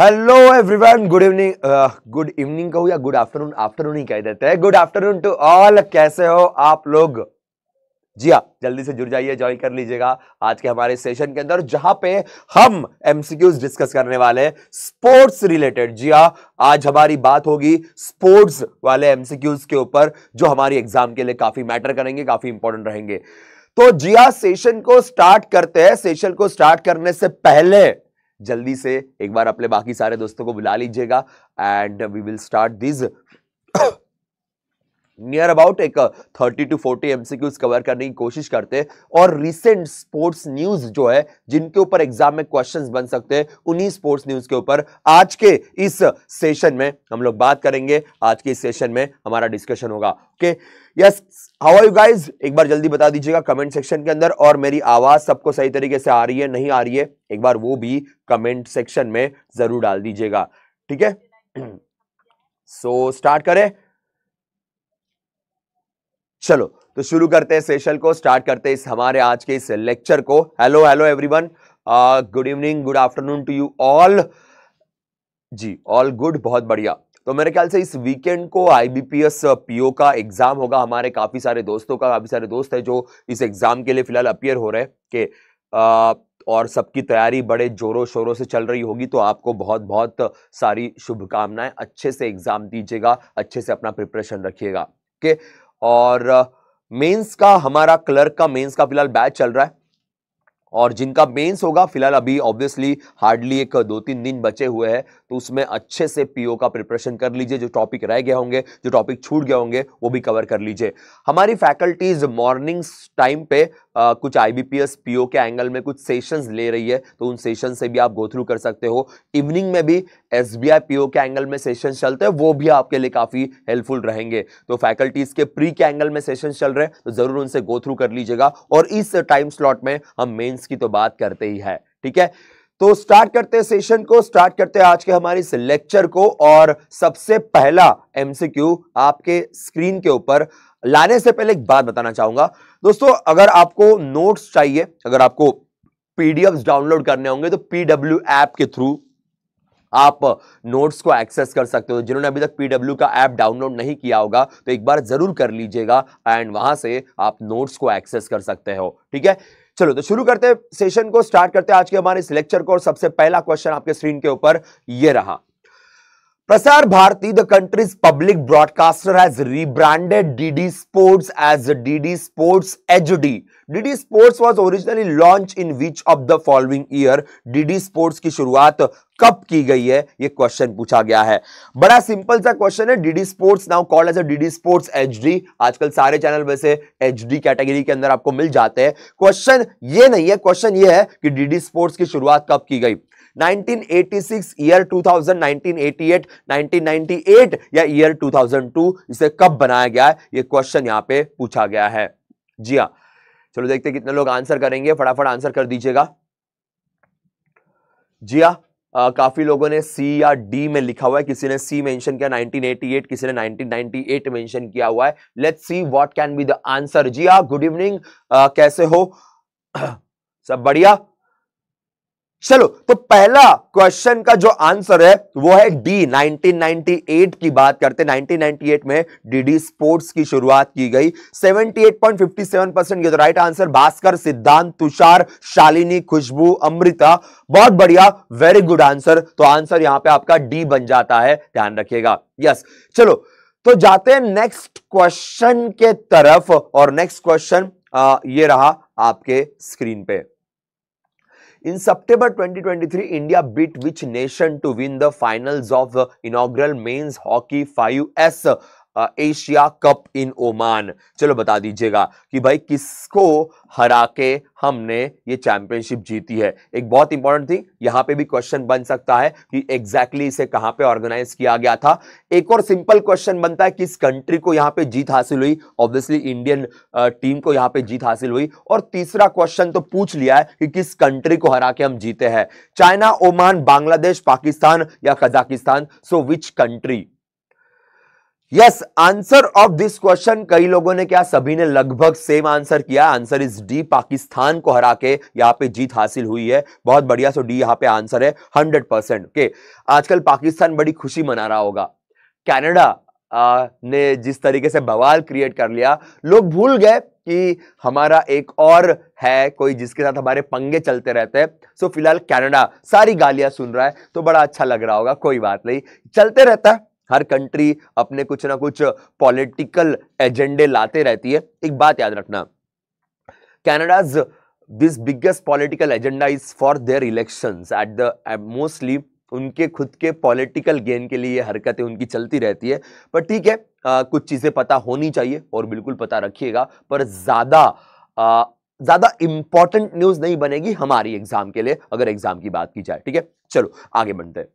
Hello everyone good evening good evening कहूँ या good afternoon afternoon ही कह देते हैं गुड आफ्टरनून टू ऑल कैसे हो आप लोग जी हाँ जल्दी से जुड़ जाइए ज्वाइन कर लीजिएगा आज के हमारे सेशन के अंदर जहां पे हम एमसीक्यूज डिस्कस करने वाले हैं स्पोर्ट्स रिलेटेड जी हाँ आज हमारी बात होगी स्पोर्ट्स वाले एमसीक्यूज के ऊपर जो हमारी एग्जाम के लिए काफी मैटर करेंगे काफी इंपॉर्टेंट रहेंगे तो जिया हाँ, सेशन को स्टार्ट करते हैं सेशन को स्टार्ट करने से पहले जल्दी से एक बार अपने बाकी सारे दोस्तों को बुला लीजिएगा and we will start this near about एक 30 टू 40 एमसीक्यूज कवर करने की कोशिश करते हैं और रिसेंट स्पोर्ट्स न्यूज जो है जिनके ऊपर एग्जाम में क्वेश्चंस बन सकते हैं उन्हीं स्पोर्ट्स न्यूज के ऊपर आज के इस सेशन में हम लोग बात करेंगे आज के इस सेशन में हमारा डिस्कशन होगा okay yes how are you guys एक बार जल्दी बता दीजिएगा कमेंट सेक्शन के अंदर और मेरी आवाज सबको सही तरीके से आ रही है नहीं आ रही है एक बार वो भी कमेंट सेक्शन में जरूर डाल दीजिएगा ठीक है सो स्टार्ट करें चलो तो शुरू करते हैं सेशन को स्टार्ट करते हैं इस हमारे आज के इस लेक्चर को hello hello everyone good evening good afternoon to you all जी ऑल गुड बहुत बढ़िया तो मेरे ख्याल से इस वीकेंड को आईबीपीएस पीओ uh, का एग्जाम होगा हमारे काफी सारे दोस्तों का काफी सारे दोस्त है जो इस एग्जाम के लिए फिलहाल अपियर हो रहे हैं कि uh, और सबकी तैयारी बड़े जोरों शोरों से चल रही होगी तो आपको बहुत बहुत सारी शुभकामनाएं अच्छे से एग्जाम दीजिएगा अच्छे से अपना प्रिपरेशन रखिएगा ओके और मेंस uh, का हमारा क्लर्क का मेंस का फिलहाल बैच चल रहा है और जिनका मेंस होगा फिलहाल अभी ऑब्वियसली हार्डली एक दो तीन दिन बचे हुए हैं तो उसमें अच्छे से पीओ का प्रिपरेशन कर लीजिए जो टॉपिक रह गए होंगे जो टॉपिक छूट गए होंगे वो भी कवर कर लीजिए हमारी फैकल्टीज़ मॉर्निंग टाइम पे आ, कुछ आईबीपीएस पीओ के एंगल में कुछ सेशंस ले रही है तो उन सेशन से भी आप गो थ्रू कर सकते हो इवनिंग में भी एस बी के एंगल में सेशन चलते हैं वो भी आपके लिए काफ़ी हेल्पफुल रहेंगे तो फैकल्टीज़ के प्री के एंगल में सेशन चल रहे हैं तो ज़रूर उनसे गो थ्रू कर लीजिएगा और इस टाइम स्लॉट में हम मेन इवेंट्स की तो बात करते ही है ठीक है तो स्टार्ट करते हैं सेशन को स्टार्ट करते हैं आज के हमारे इस लेक्चर को और सबसे पहला एमसीक्यू आपके स्क्रीन के ऊपर लाने से पहले एक बात बताना चाहूंगा दोस्तों अगर आपको नोट्स चाहिए अगर आपको पीडीएफ डाउनलोड करने होंगे तो पीडब्ल्यू ऐप के थ्रू आप नोट्स को एक्सेस कर सकते हो जिन्होंने अभी तक पीडब्ल्यू का ऐप डाउनलोड नहीं किया होगा तो एक बार जरूर कर लीजिएगा एंड वहां से आप नोट्स को एक्सेस कर सकते हो ठीक है चलो तो शुरू करते हैं सेशन को स्टार्ट करते हैं आज के हमारे इस लेक्चर को और सबसे पहला क्वेश्चन आपके स्क्रीन के ऊपर ये रहा Prasar Bharati the country's public broadcaster has rebranded DD Sports as DD Sports HD DD Sports was originally launch in which of the following year DD Sports की शुरुआत कब की गई है ये क्वेश्चन पूछा गया है बड़ा सिंपल सा क्वेश्चन है DD Sports now called as a DD Sports HD आजकल सारे चैनल वैसे एचडी कैटेगरी के अंदर आपको मिल जाते हैं क्वेश्चन ये नहीं है क्वेश्चन ये है कि डीडी स्पोर्ट्स की शुरुआत कब की गई 1986 ईयर 2000 1988 1998 या ईयर 2002 इसे कब बनाया गया है ये क्वेश्चन यहां पे पूछा गया है जी हाँ चलो देखते कितने लोग आंसर करेंगे फटाफट आंसर कर दीजिएगा जी हाँ काफ़ी लोगों ने सी या डी में लिखा हुआ है किसी ने सी मेंशन किया 1988 किसी ने 1998 मेंशन किया हुआ है let's see what can be the answer जी हाँ गुड इवनिंग कैसे हो सब बढ़िया चलो तो पहला क्वेश्चन का जो आंसर है वो है डी 1998 की बात करते 1998 में डीडी स्पोर्ट्स की शुरुआत की गई 78.57 परसेंट ये तो राइट आंसर भास्कर सिद्धांत तुषार शालिनी खुशबू अमृता बहुत बढ़िया वेरी गुड आंसर तो आंसर यहां पे आपका डी बन जाता है ध्यान रखिएगा यस चलो तो जाते हैं नेक्स्ट क्वेश्चन के तरफ और नेक्स्ट क्वेश्चन ये रहा आपके स्क्रीन पे In September 2023, India beat which nation to win the finals of the inaugural men's hockey 5S Asia cup in Oman चलो बता दीजिएगा कि भाई किसको हरा के हमने ये चैंपियनशिप जीती है एक बहुत इंपॉर्टेंट थिंग यहां पे भी क्वेश्चन बन सकता है कि एग्जैक्टली exactly इसे कहां पे ऑर्गेनाइज किया गया था एक और सिंपल क्वेश्चन बनता है किस कंट्री को यहां पे जीत हासिल हुई ऑब्वियसली इंडियन टीम को यहां पे जीत हासिल हुई और तीसरा क्वेश्चन तो पूछ लिया है कि किस कंट्री को हरा के हम जीते हैं चाइना ओमान बांग्लादेश पाकिस्तान या Kazakhstan so which country yes answer of this question कई लोगों ने क्या सभी ने लगभग सेम आंसर किया आंसर इज डी पाकिस्तान को हरा के यहाँ पे जीत हासिल हुई है बहुत बढ़िया सो डी यहाँ पे आंसर है हंड्रेड परसेंट के आजकल पाकिस्तान बड़ी खुशी मना रहा होगा कनाडा ने जिस तरीके से बवाल क्रिएट कर लिया लोग भूल गए कि हमारा एक और है कोई जिसके साथ हमारे पंगे चलते रहते हैं सो फिलहाल कैनेडा सारी गालियां सुन रहा है तो बड़ा अच्छा लग रहा होगा कोई बात नहीं चलते रहता है हर कंट्री अपने कुछ ना कुछ पॉलिटिकल एजेंडे लाते रहती है एक बात याद रखना Canada's this biggest political agenda is for their elections at the mostly उनके खुद के पॉलिटिकल गेन के लिए हरकतें उनकी चलती रहती है पर ठीक है आ, कुछ चीज़ें पता होनी चाहिए और बिल्कुल पता रखिएगा पर ज़्यादा ज़्यादा इंपॉर्टेंट न्यूज़ नहीं बनेगी हमारी एग्ज़ाम के लिए अगर एग्ज़ाम की बात की जाए ठीक है चलो आगे बढ़ते हैं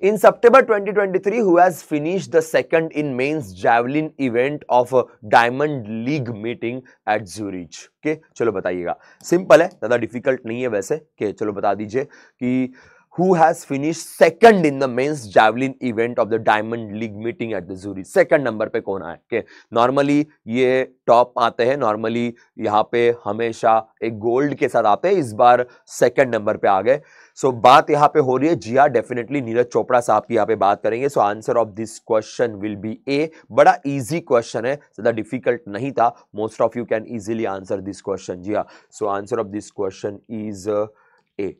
In September 2023, who has finished the second in men's javelin event of a Diamond League meeting at Zurich. के चलो बताइएगा सिंपल है ज़्यादा डिफिकल्ट नहीं है वैसे के चलो बता दीजिए कि who has finished second in the men's javelin event of the diamond league meeting at the zuri second number पे कौन आए के नॉर्मली ये टॉप आते हैं नॉर्मली यहाँ पे हमेशा एक गोल्ड के साथ आते हैं इस बार सेकंड नंबर पे आ गए सो so, बात यहाँ पे हो रही है जी हाँ डेफिनेटली नीरज चोपड़ा साहब की यहाँ पे बात करेंगे so answer of this question will be A बड़ा इजी क्वेश्चन है ज़्यादा डिफिकल्ट नहीं था most of you can easily answer this question जी हाँ so answer of this question is A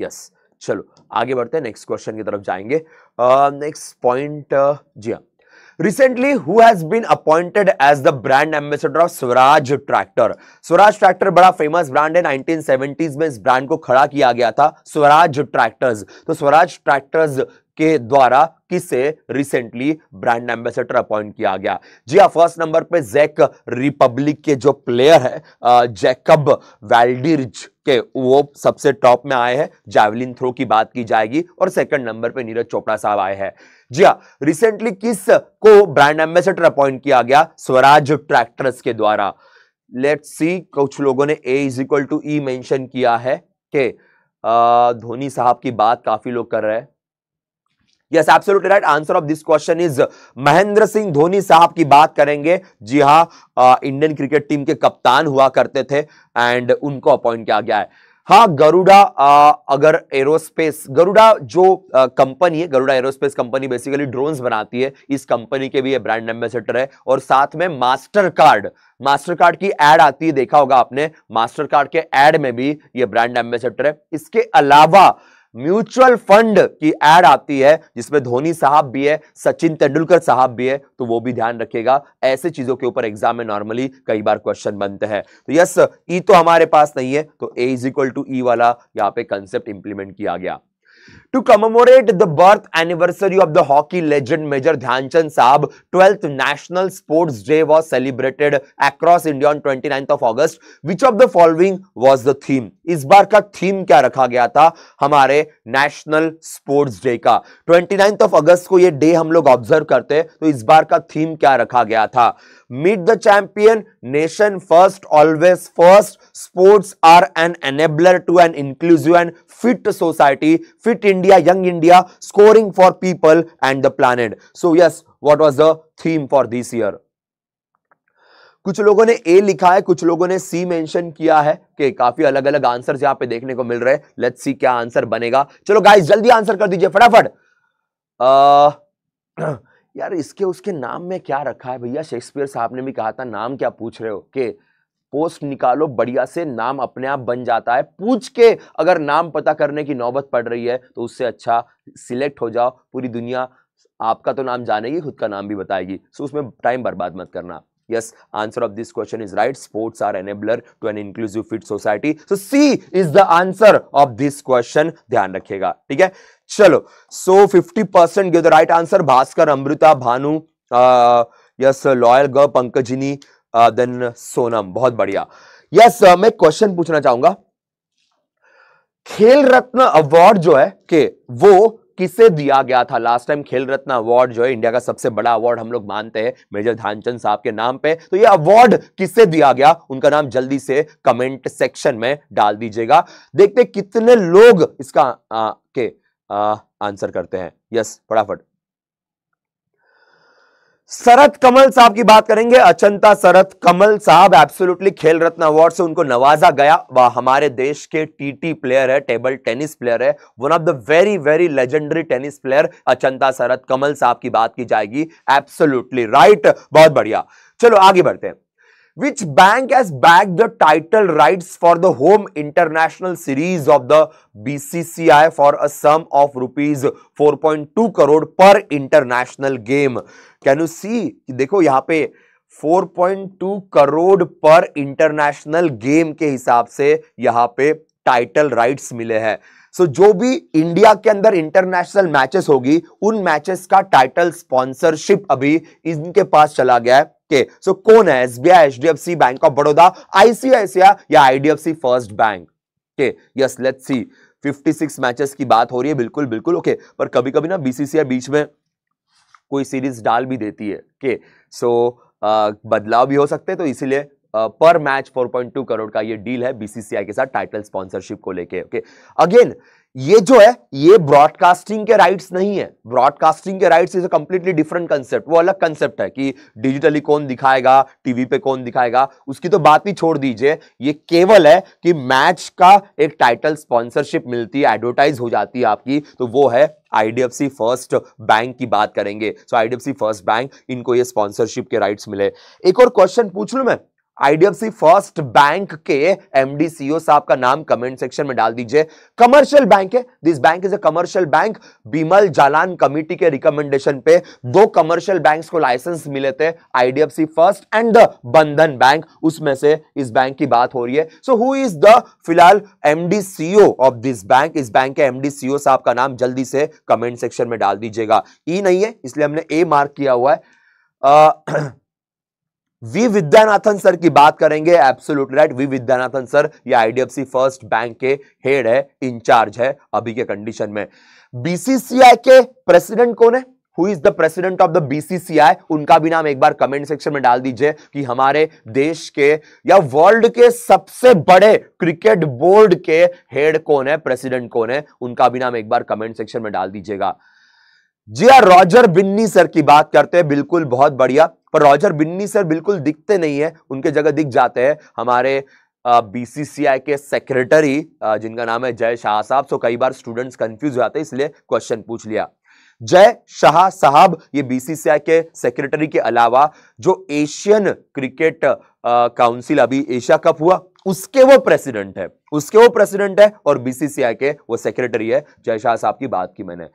yes चलो आगे बढ़ते हैं नेक्स्ट क्वेश्चन की तरफ जाएंगे नेक्स्ट पॉइंट जी हाँ recently who has been appointed as the brand ambassador of Swaraj tractor Swaraj tractor बड़ा फेमस ब्रांड है 1970s में इस ब्रांड को खड़ा किया गया था स्वराज ट्रैक्टर्स तो स्वराज ट्रैक्टर्स के द्वारा किसे रिसेंटली ब्रांड एम्बेसडर अपॉइंट किया गया जी हाँ फर्स्ट नंबर पे जैक रिपब्लिक के जो प्लेयर है जैकब वेल्डिर्ज कि वो सबसे टॉप में आए हैं जैवलिन थ्रो की बात की जाएगी और सेकंड नंबर पे नीरज चोपड़ा साहब आए हैं जी हाँ रिसेंटली किस को ब्रांड एम्बेसडर अपॉइंट किया गया स्वराज ट्रैक्टर्स के द्वारा लेट सी कुछ लोगों ने A is equal to E mention किया है कि धोनी साहब की बात काफी लोग कर रहे हैं yes absolutely right answer of this question is Mahendra Singh Dhoni साहब की बात करेंगे जी हाँ इंडियन क्रिकेट टीम के कप्तान हुआ करते थे एंड उनको अपॉइंट किया गया है हाँ गरुड़ा आ, अगर एरोस्पेस गरुड़ा जो कंपनी है Garuda aerospace company basically drones बनाती है इस कंपनी के भी ये ब्रांड एम्बेसडर है और साथ में मास्टर कार्ड मास्टर कार्ड की एड आती है देखा होगा आपने मास्टर कार्ड के एड में भी ये ब्रांड एम्बेसडर है इसके अलावा म्यूचुअल फंड की एड आती है जिसमें धोनी साहब भी है सचिन तेंदुलकर साहब भी है तो वो भी ध्यान रखिएगा ऐसे चीजों के ऊपर एग्जाम में नॉर्मली कई बार क्वेश्चन बनते हैं तो यस ई e तो हमारे पास नहीं है तो A is equal to E वाला यहाँ पे कंसेप्ट इंप्लीमेंट किया गया to commemorate the birth anniversary of the hockey legend major Dhyanchand साहब twelfth national sports day was celebrated across India on twenty ninth of August which of the following was the theme इस बार का theme क्या रखा गया था हमारे national sports day का ट्वेंटी नाइन्थ ऑफ अगस्त को यह डे हम लोग ऑब्जर्व करते तो इस बार का थीम क्या रखा गया था meet the champion nation first always first sports are an enabler to an inclusive and fit society fit India young India scoring for people and the planet so yes what was the theme for this year कुछ लोगों ने ए लिखा है कुछ लोगों ने सी mention किया है कि काफी अलग अलग आंसर यहां पे देखने को मिल रहे हैं लेट्स सी क्या आंसर बनेगा चलो गाइस जल्दी आंसर कर दीजिए फटाफट यार इसके उसके नाम में क्या रखा है भैया शेक्सपियर साहब ने भी कहा था नाम क्या पूछ रहे हो के पोस्ट निकालो बढ़िया से नाम अपने आप बन जाता है पूछ के अगर नाम पता करने की नौबत पड़ रही है तो उससे अच्छा सिलेक्ट हो जाओ पूरी दुनिया आपका तो नाम जानेगी खुद का नाम भी बताएगी सो उसमें टाइम बर्बाद मत करना Yes, answer of this question is right. Sports are enabler to an inclusive fit society. So C is the answer of this question. dhyan rakhiyega theek hai chalo so 50% give the right answer bhaskar amrita bhanu uh, yes loyal ग pankajini uh, then sonam bahut badhiya yes, uh, main question puchna chahunga खेल रत्न award जो है के वो किसे दिया गया था लास्ट टाइम खेल रत्न अवार्ड जो है इंडिया का सबसे बड़ा अवार्ड हम लोग मानते हैं मेजर ध्यानचंद साहब के नाम पे तो ये अवार्ड किसे दिया गया उनका नाम जल्दी से कमेंट सेक्शन में डाल दीजिएगा देखते कितने लोग इसका आ, के आ, आंसर करते हैं यस फटाफट शरद कमल साहब की बात करेंगे अचंता शरद कमल साहब एब्सोल्युटली खेल रत्न अवार्ड से उनको नवाजा गया वह हमारे देश के टीटी प्लेयर है टेबल टेनिस प्लेयर है one of the very very legendary tennis player Achanta Sharath Kamal साहब की बात की जाएगी एब्सोल्युटली राइट बहुत बढ़िया चलो आगे बढ़ते हैं which bank has backed the title rights for the home international series of the BCCI for a sum of rupees 4.2 crore per international game. Can you see? देखो यहाँ पे 4.2 करोड़ पर इंटरनेशनल गेम के हिसाब से यहाँ पे टाइटल राइट्स मिले हैं सो so, जो भी इंडिया के अंदर इंटरनेशनल मैचेस होगी उन मैचेस का टाइटल स्पॉन्सरशिप अभी इनके पास चला गया है के सो so, कौन है SBI HDFC bank of Baroda ICICI या आईडीएफसी फर्स्ट बैंक के यस लेट्स सी 56 मैचेस की बात हो रही है बिल्कुल बिल्कुल ओके okay. पर कभी कभी ना बीसीसीआई बीच में कोई सीरीज डाल भी देती है के सो so, बदलाव भी हो सकते हैं तो इसीलिए पर मैच 4.2 करोड़ का ये डील है बीसीसीआई के साथ टाइटल स्पॉन्सरशिप को लेके ओके अगेन ये जो है ये ब्रॉडकास्टिंग के राइट्स नहीं है ब्रॉडकास्टिंग के rights is a completely different concept वो अलग कंसेप्ट है कि डिजिटली कौन दिखाएगा टीवी पे कौन दिखाएगा उसकी तो बात ही छोड़ दीजिए ये केवल है कि मैच का एक टाइटल स्पॉन्सरशिप मिलती है एडवर्टाइज हो जाती है आपकी तो वो है आईडीएफसी फर्स्ट बैंक की बात करेंगे सो आईडीएफसी फर्स्ट बैंक इनको ये स्पॉन्सरशिप के राइट्स मिले एक और क्वेश्चन पूछ लू मैं आईडीएफसी फर्स्ट बैंक के एमडी एमडीसीओ e साहब का नाम कमेंट सेक्शन में डाल दीजिए कमर्शियल बैंक है this bank is a commercial bank Bimal Jalan committee के रिकमेंडेशन पे दो कमर्शियल बैंक्स को लाइसेंस मिले थे IDFC first and the Bandhan bank उसमें से इस बैंक की बात हो रही है सो हु इज द फिलहाल एमडीसीओ ऑफ दिस बैंक इस बैंक के एमडीसीओ e साहब का नाम जल्दी से कमेंट सेक्शन में डाल दीजिएगा ई e नहीं है इसलिए हमने ए मार्क किया हुआ है uh, वी विद्यानाथन सर की बात करेंगे absolute right V Vaidyanathan sir ये आईडीएफसी फर्स्ट बैंक के हेड है इंचार्ज है अभी के कंडीशन में बीसीसीआई के प्रेसिडेंट कौन है who is the president of the BCCI उनका भी नाम एक बार कमेंट सेक्शन में डाल दीजिए कि हमारे देश के या वर्ल्ड के सबसे बड़े क्रिकेट बोर्ड के हेड कौन है प्रेसिडेंट कौन है उनका भी नाम एक बार कमेंट सेक्शन में डाल दीजिएगा जी हाँ रॉजर बिन्नी सर की बात करते हैं बिल्कुल बहुत बढ़िया पर रॉजर बिन्नी सर बिल्कुल दिखते नहीं है उनके जगह दिख जाते हैं हमारे बीसीसीआई के सेक्रेटरी जिनका नाम है जय शाह साहब सो कई बार स्टूडेंट्स कंफ्यूज हो जाते हैं इसलिए क्वेश्चन पूछ लिया जय शाह साहब ये बीसीसीआई के सेक्रेटरी के अलावा जो एशियन क्रिकेट काउंसिल अभी एशिया कप हुआ उसके वो प्रेसिडेंट है उसके वो प्रेसिडेंट है और बीसीसीआई के वो सेक्रेटरी है जय शाह साहब की बात की मैंने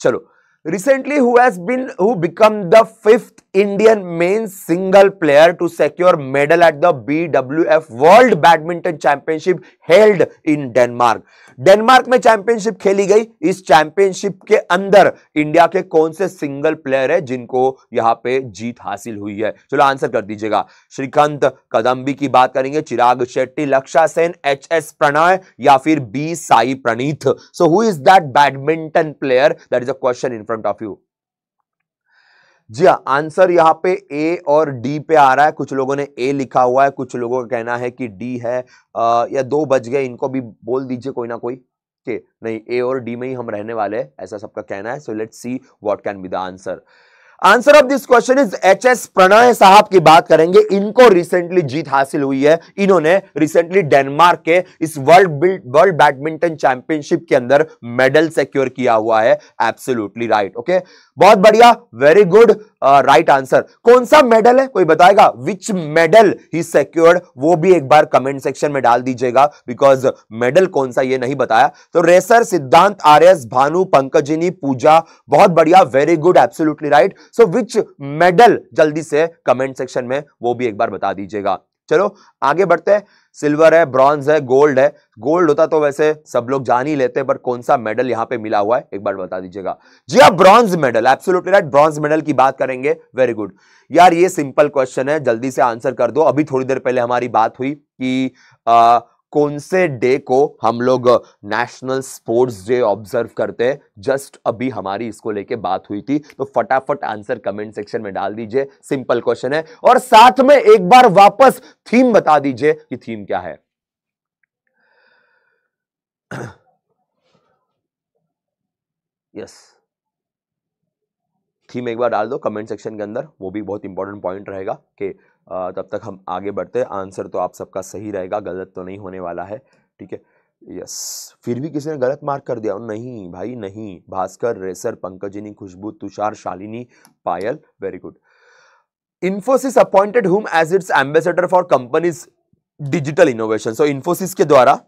चलो recently who has been who become the fifth indian main single player to secure medal at the bwf world badminton championship held in denmark Denmark में चैंपियनशिप खेली गई इस चैंपियनशिप के अंदर इंडिया के कौन से सिंगल प्लेयर है जिनको यहां पे जीत हासिल हुई है चलो आंसर कर दीजिएगा श्रीकांत कदम्बी की बात करेंगे चिराग शेट्टी लक्षा सेन एच एस प्रणय या फिर B Sai Praneeth so who is that badminton player that is a question in front of you जी हाँ आंसर यहाँ पे ए और डी पे आ रहा है कुछ लोगों ने ए लिखा हुआ है कुछ लोगों का कहना है कि डी है आ, या दो बज गए इनको भी बोल दीजिए कोई ना कोई के नहीं ए और डी में ही हम रहने वाले हैं ऐसा सबका कहना है so let's see what can be the answer answer of this question is H S Prannoy साहब की बात करेंगे इनको रिसेंटली जीत हासिल हुई है इन्होंने रिसेंटली डेनमार्क के इस वर्ल्ड वर्ल्ड बैडमिंटन चैंपियनशिप के अंदर मेडल सिक्योर किया हुआ है एब्सोल्युटली राइट ओके बहुत बढ़िया वेरी गुड राइट आंसर कौन सा मेडल है कोई बताएगा विच मेडल ही सिक्योर्ड वो भी एक बार कमेंट सेक्शन में डाल दीजिएगा बिकॉज मेडल कौन सा ये नहीं बताया तो racer Siddhant R S Bhanu Pankajini Pooja बहुत बढ़िया very good absolutely right so which medal जल्दी से कमेंट सेक्शन में वो भी एक बार बता दीजिएगा चलो आगे बढ़ते हैं सिल्वर है ब्रॉन्ज है गोल्ड है गोल्ड होता तो वैसे सब लोग जान ही लेते हैं पर कौन सा मेडल यहां पे मिला हुआ है एक बार बता दीजिएगा जी हाँ bronze medal absolutely right bronze medal की बात करेंगे वेरी गुड यार ये सिंपल क्वेश्चन है जल्दी से आंसर कर दो अभी थोड़ी देर पहले हमारी बात हुई कि आ, कौन से डे को हम लोग नेशनल स्पोर्ट्स डे ऑब्जर्व करते हैं जस्ट अभी हमारी इसको लेके बात हुई थी तो फटाफट आंसर कमेंट सेक्शन में डाल दीजिए सिंपल क्वेश्चन है और साथ में एक बार वापस थीम बता दीजिए कि थीम क्या है यस थीम एक बार डाल दो कमेंट सेक्शन के अंदर वो भी बहुत इंपॉर्टेंट पॉइंट रहेगा कि तब तक हम आगे बढ़ते हैं आंसर तो आप सबका सही रहेगा गलत तो नहीं होने वाला है ठीक है यस फिर भी किसी ने गलत मार्क कर दिया नहीं भाई नहीं Bhaskar racer Pankajini Khushbu Tushar Shalini Payal very good Infosys appointed whom as its ambassador for company's digital innovation so Infosys के द्वारा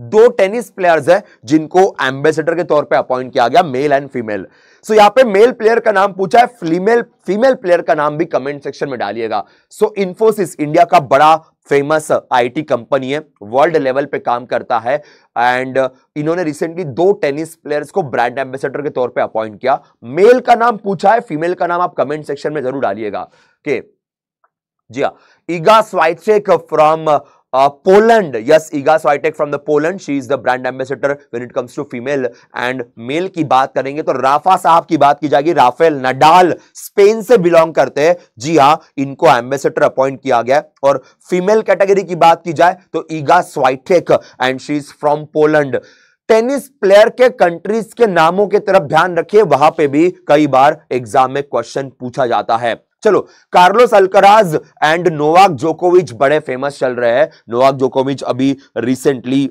हम्म। दो टेनिस प्लेयर्स हैं जिनको एम्बेसडर के तौर पे अपॉइंट किया गया मेल एंड फीमेल सो यहां पे मेल प्लेयर का नाम पूछा है फीमेल फीमेल प्लेयर का नाम भी कमेंट सेक्शन में डालिएगा सो so, इन्फोसिस इंडिया का बड़ा फेमस आईटी कंपनी है वर्ल्ड लेवल पे काम करता है एंड इन्होंने रिसेंटली दो टेनिस प्लेयर्स को ब्रांड एम्बेसडर के तौर पे अपॉइंट किया मेल का नाम पूछा है फीमेल का नाम आप कमेंट सेक्शन में जरूर डालिएगा के जी हाँ Iga Swiatek from Poland yes Iga Swiatek from the Poland she is the brand ambassador when it comes to female and male की बात करेंगे तो राफा साहब की बात की जाएगी राफेल नडाल स्पेन से बिलोंग करते हैं जी हाँ इनको एम्बेसडर अपॉइंट किया गया और फीमेल कैटेगरी की बात की जाए तो Iga Swiatek and she is from Poland tennis player के कंट्रीज के नामों की तरफ ध्यान रखिए वहां पे भी कई बार एग्जाम में क्वेश्चन पूछा जाता है चलो कार्लोस अल्कराज एंड नोवाक जोकोविच बड़े फेमस चल रहे हैं नोवाक जोकोविच अभी रिसेंटली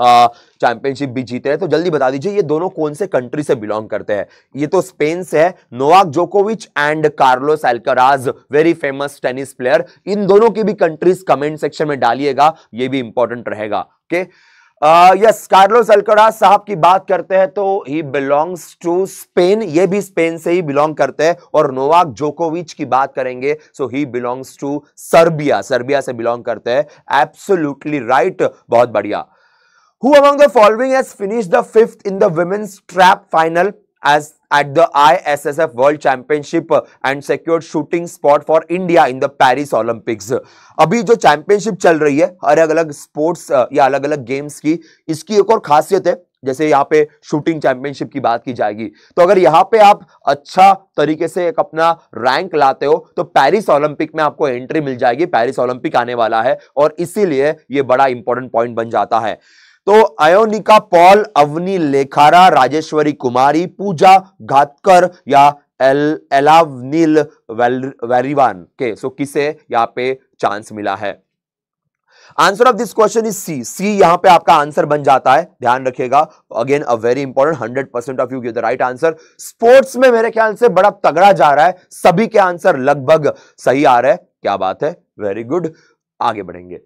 चैंपियनशिप भी जीते हैं तो जल्दी बता दीजिए ये दोनों कौन से कंट्री से बिलोंग करते हैं ये तो स्पेन से है नोवाक जोकोविच and Carlos Alcaraz very famous tennis player इन दोनों की भी कंट्रीज कमेंट सेक्शन में डालिएगा ये भी इंपॉर्टेंट रहेगा okay okay? Yes Carlos Alcaraz साहब की बात करते हैं तो ही बिलोंग्स टू स्पेन ये भी स्पेन से ही बिलोंग करते हैं और नोवाक जोकोविच की बात करेंगे so he belongs to Serbia Serbia से बिलोंग करते हैं एब्सोल्युटली राइट बहुत बढ़िया who among the following finish the fifth in the the trap final as at the ISSF World Championship and secured shooting spot for India in the Paris Olympics. अभी जो championship चल रही है अलग अलग sports या अलग अलग गेम्स की इसकी एक और खासियत है जैसे यहाँ पे शूटिंग चैंपियनशिप की बात की जाएगी तो अगर यहाँ पे आप अच्छा तरीके से एक अपना रैंक लाते हो तो पेरिस ओलंपिक में आपको एंट्री मिल जाएगी पेरिस ओलंपिक आने वाला है और इसीलिए ये बड़ा इंपॉर्टेंट पॉइंट बन जाता है तो अयोनिका पॉल अवनी लेखारा राजेश्वरी कुमारी पूजा घातकर या एल एलावनील वेरिवान के सो किसे यहां पे चांस मिला है answer of this question is C C यहां पे आपका आंसर बन जाता है ध्यान रखिएगा again a very important hundred percent of you give the right answer sports में मेरे ख्याल से बड़ा तगड़ा जा रहा है सभी के आंसर लगभग सही आ रहे हैं क्या बात है वेरी गुड आगे बढ़ेंगे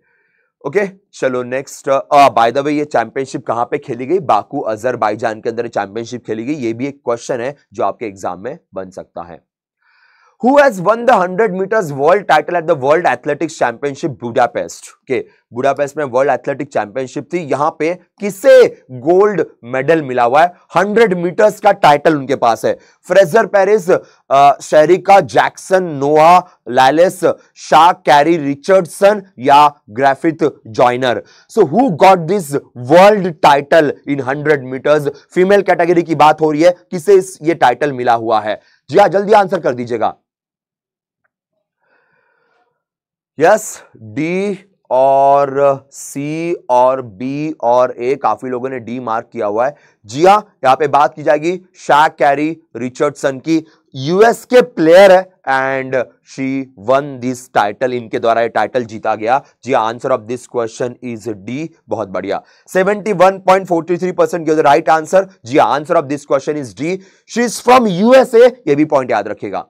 ओके okay, चलो नेक्स्ट बाय द वे ये चैंपियनशिप कहां पे खेली गई बाकू अजरबैजान के अंदर चैंपियनशिप खेली गई ये भी एक क्वेश्चन है जो आपके एग्जाम में बन सकता है who has won the 100 meters world title at the World Athletics Championship Budapest. के okay, बुडापेस्ट में वर्ल्ड एथलेटिक चैंपियनशिप थी यहां पे किसे गोल्ड मेडल मिला हुआ है 100 मीटर्स का टाइटल उनके पास है फ्रेजर पेरिस शेरिका जैक्सन नोआ लैलेस शाह कैरी रिचर्डसन या Griffith Joyner so who got this world title in 100 metres female category की बात हो रही है किसे ये टाइटल मिला हुआ है जी हाँ जल्दी आंसर कर दीजिएगा यस डी और सी और बी और ए काफी लोगों ने डी मार्क किया हुआ है जी हाँ यहाँ पे बात की जाएगी शैक कैरी रिचर्डसन की यूएस के प्लेयर है and she won this title इनके द्वारा ये टाइटल जीता गया जी answer of this question is D बहुत बढ़िया 71.43 percent give the right answer जी answer of this question is D she is from USA ये भी पॉइंट याद रखेगा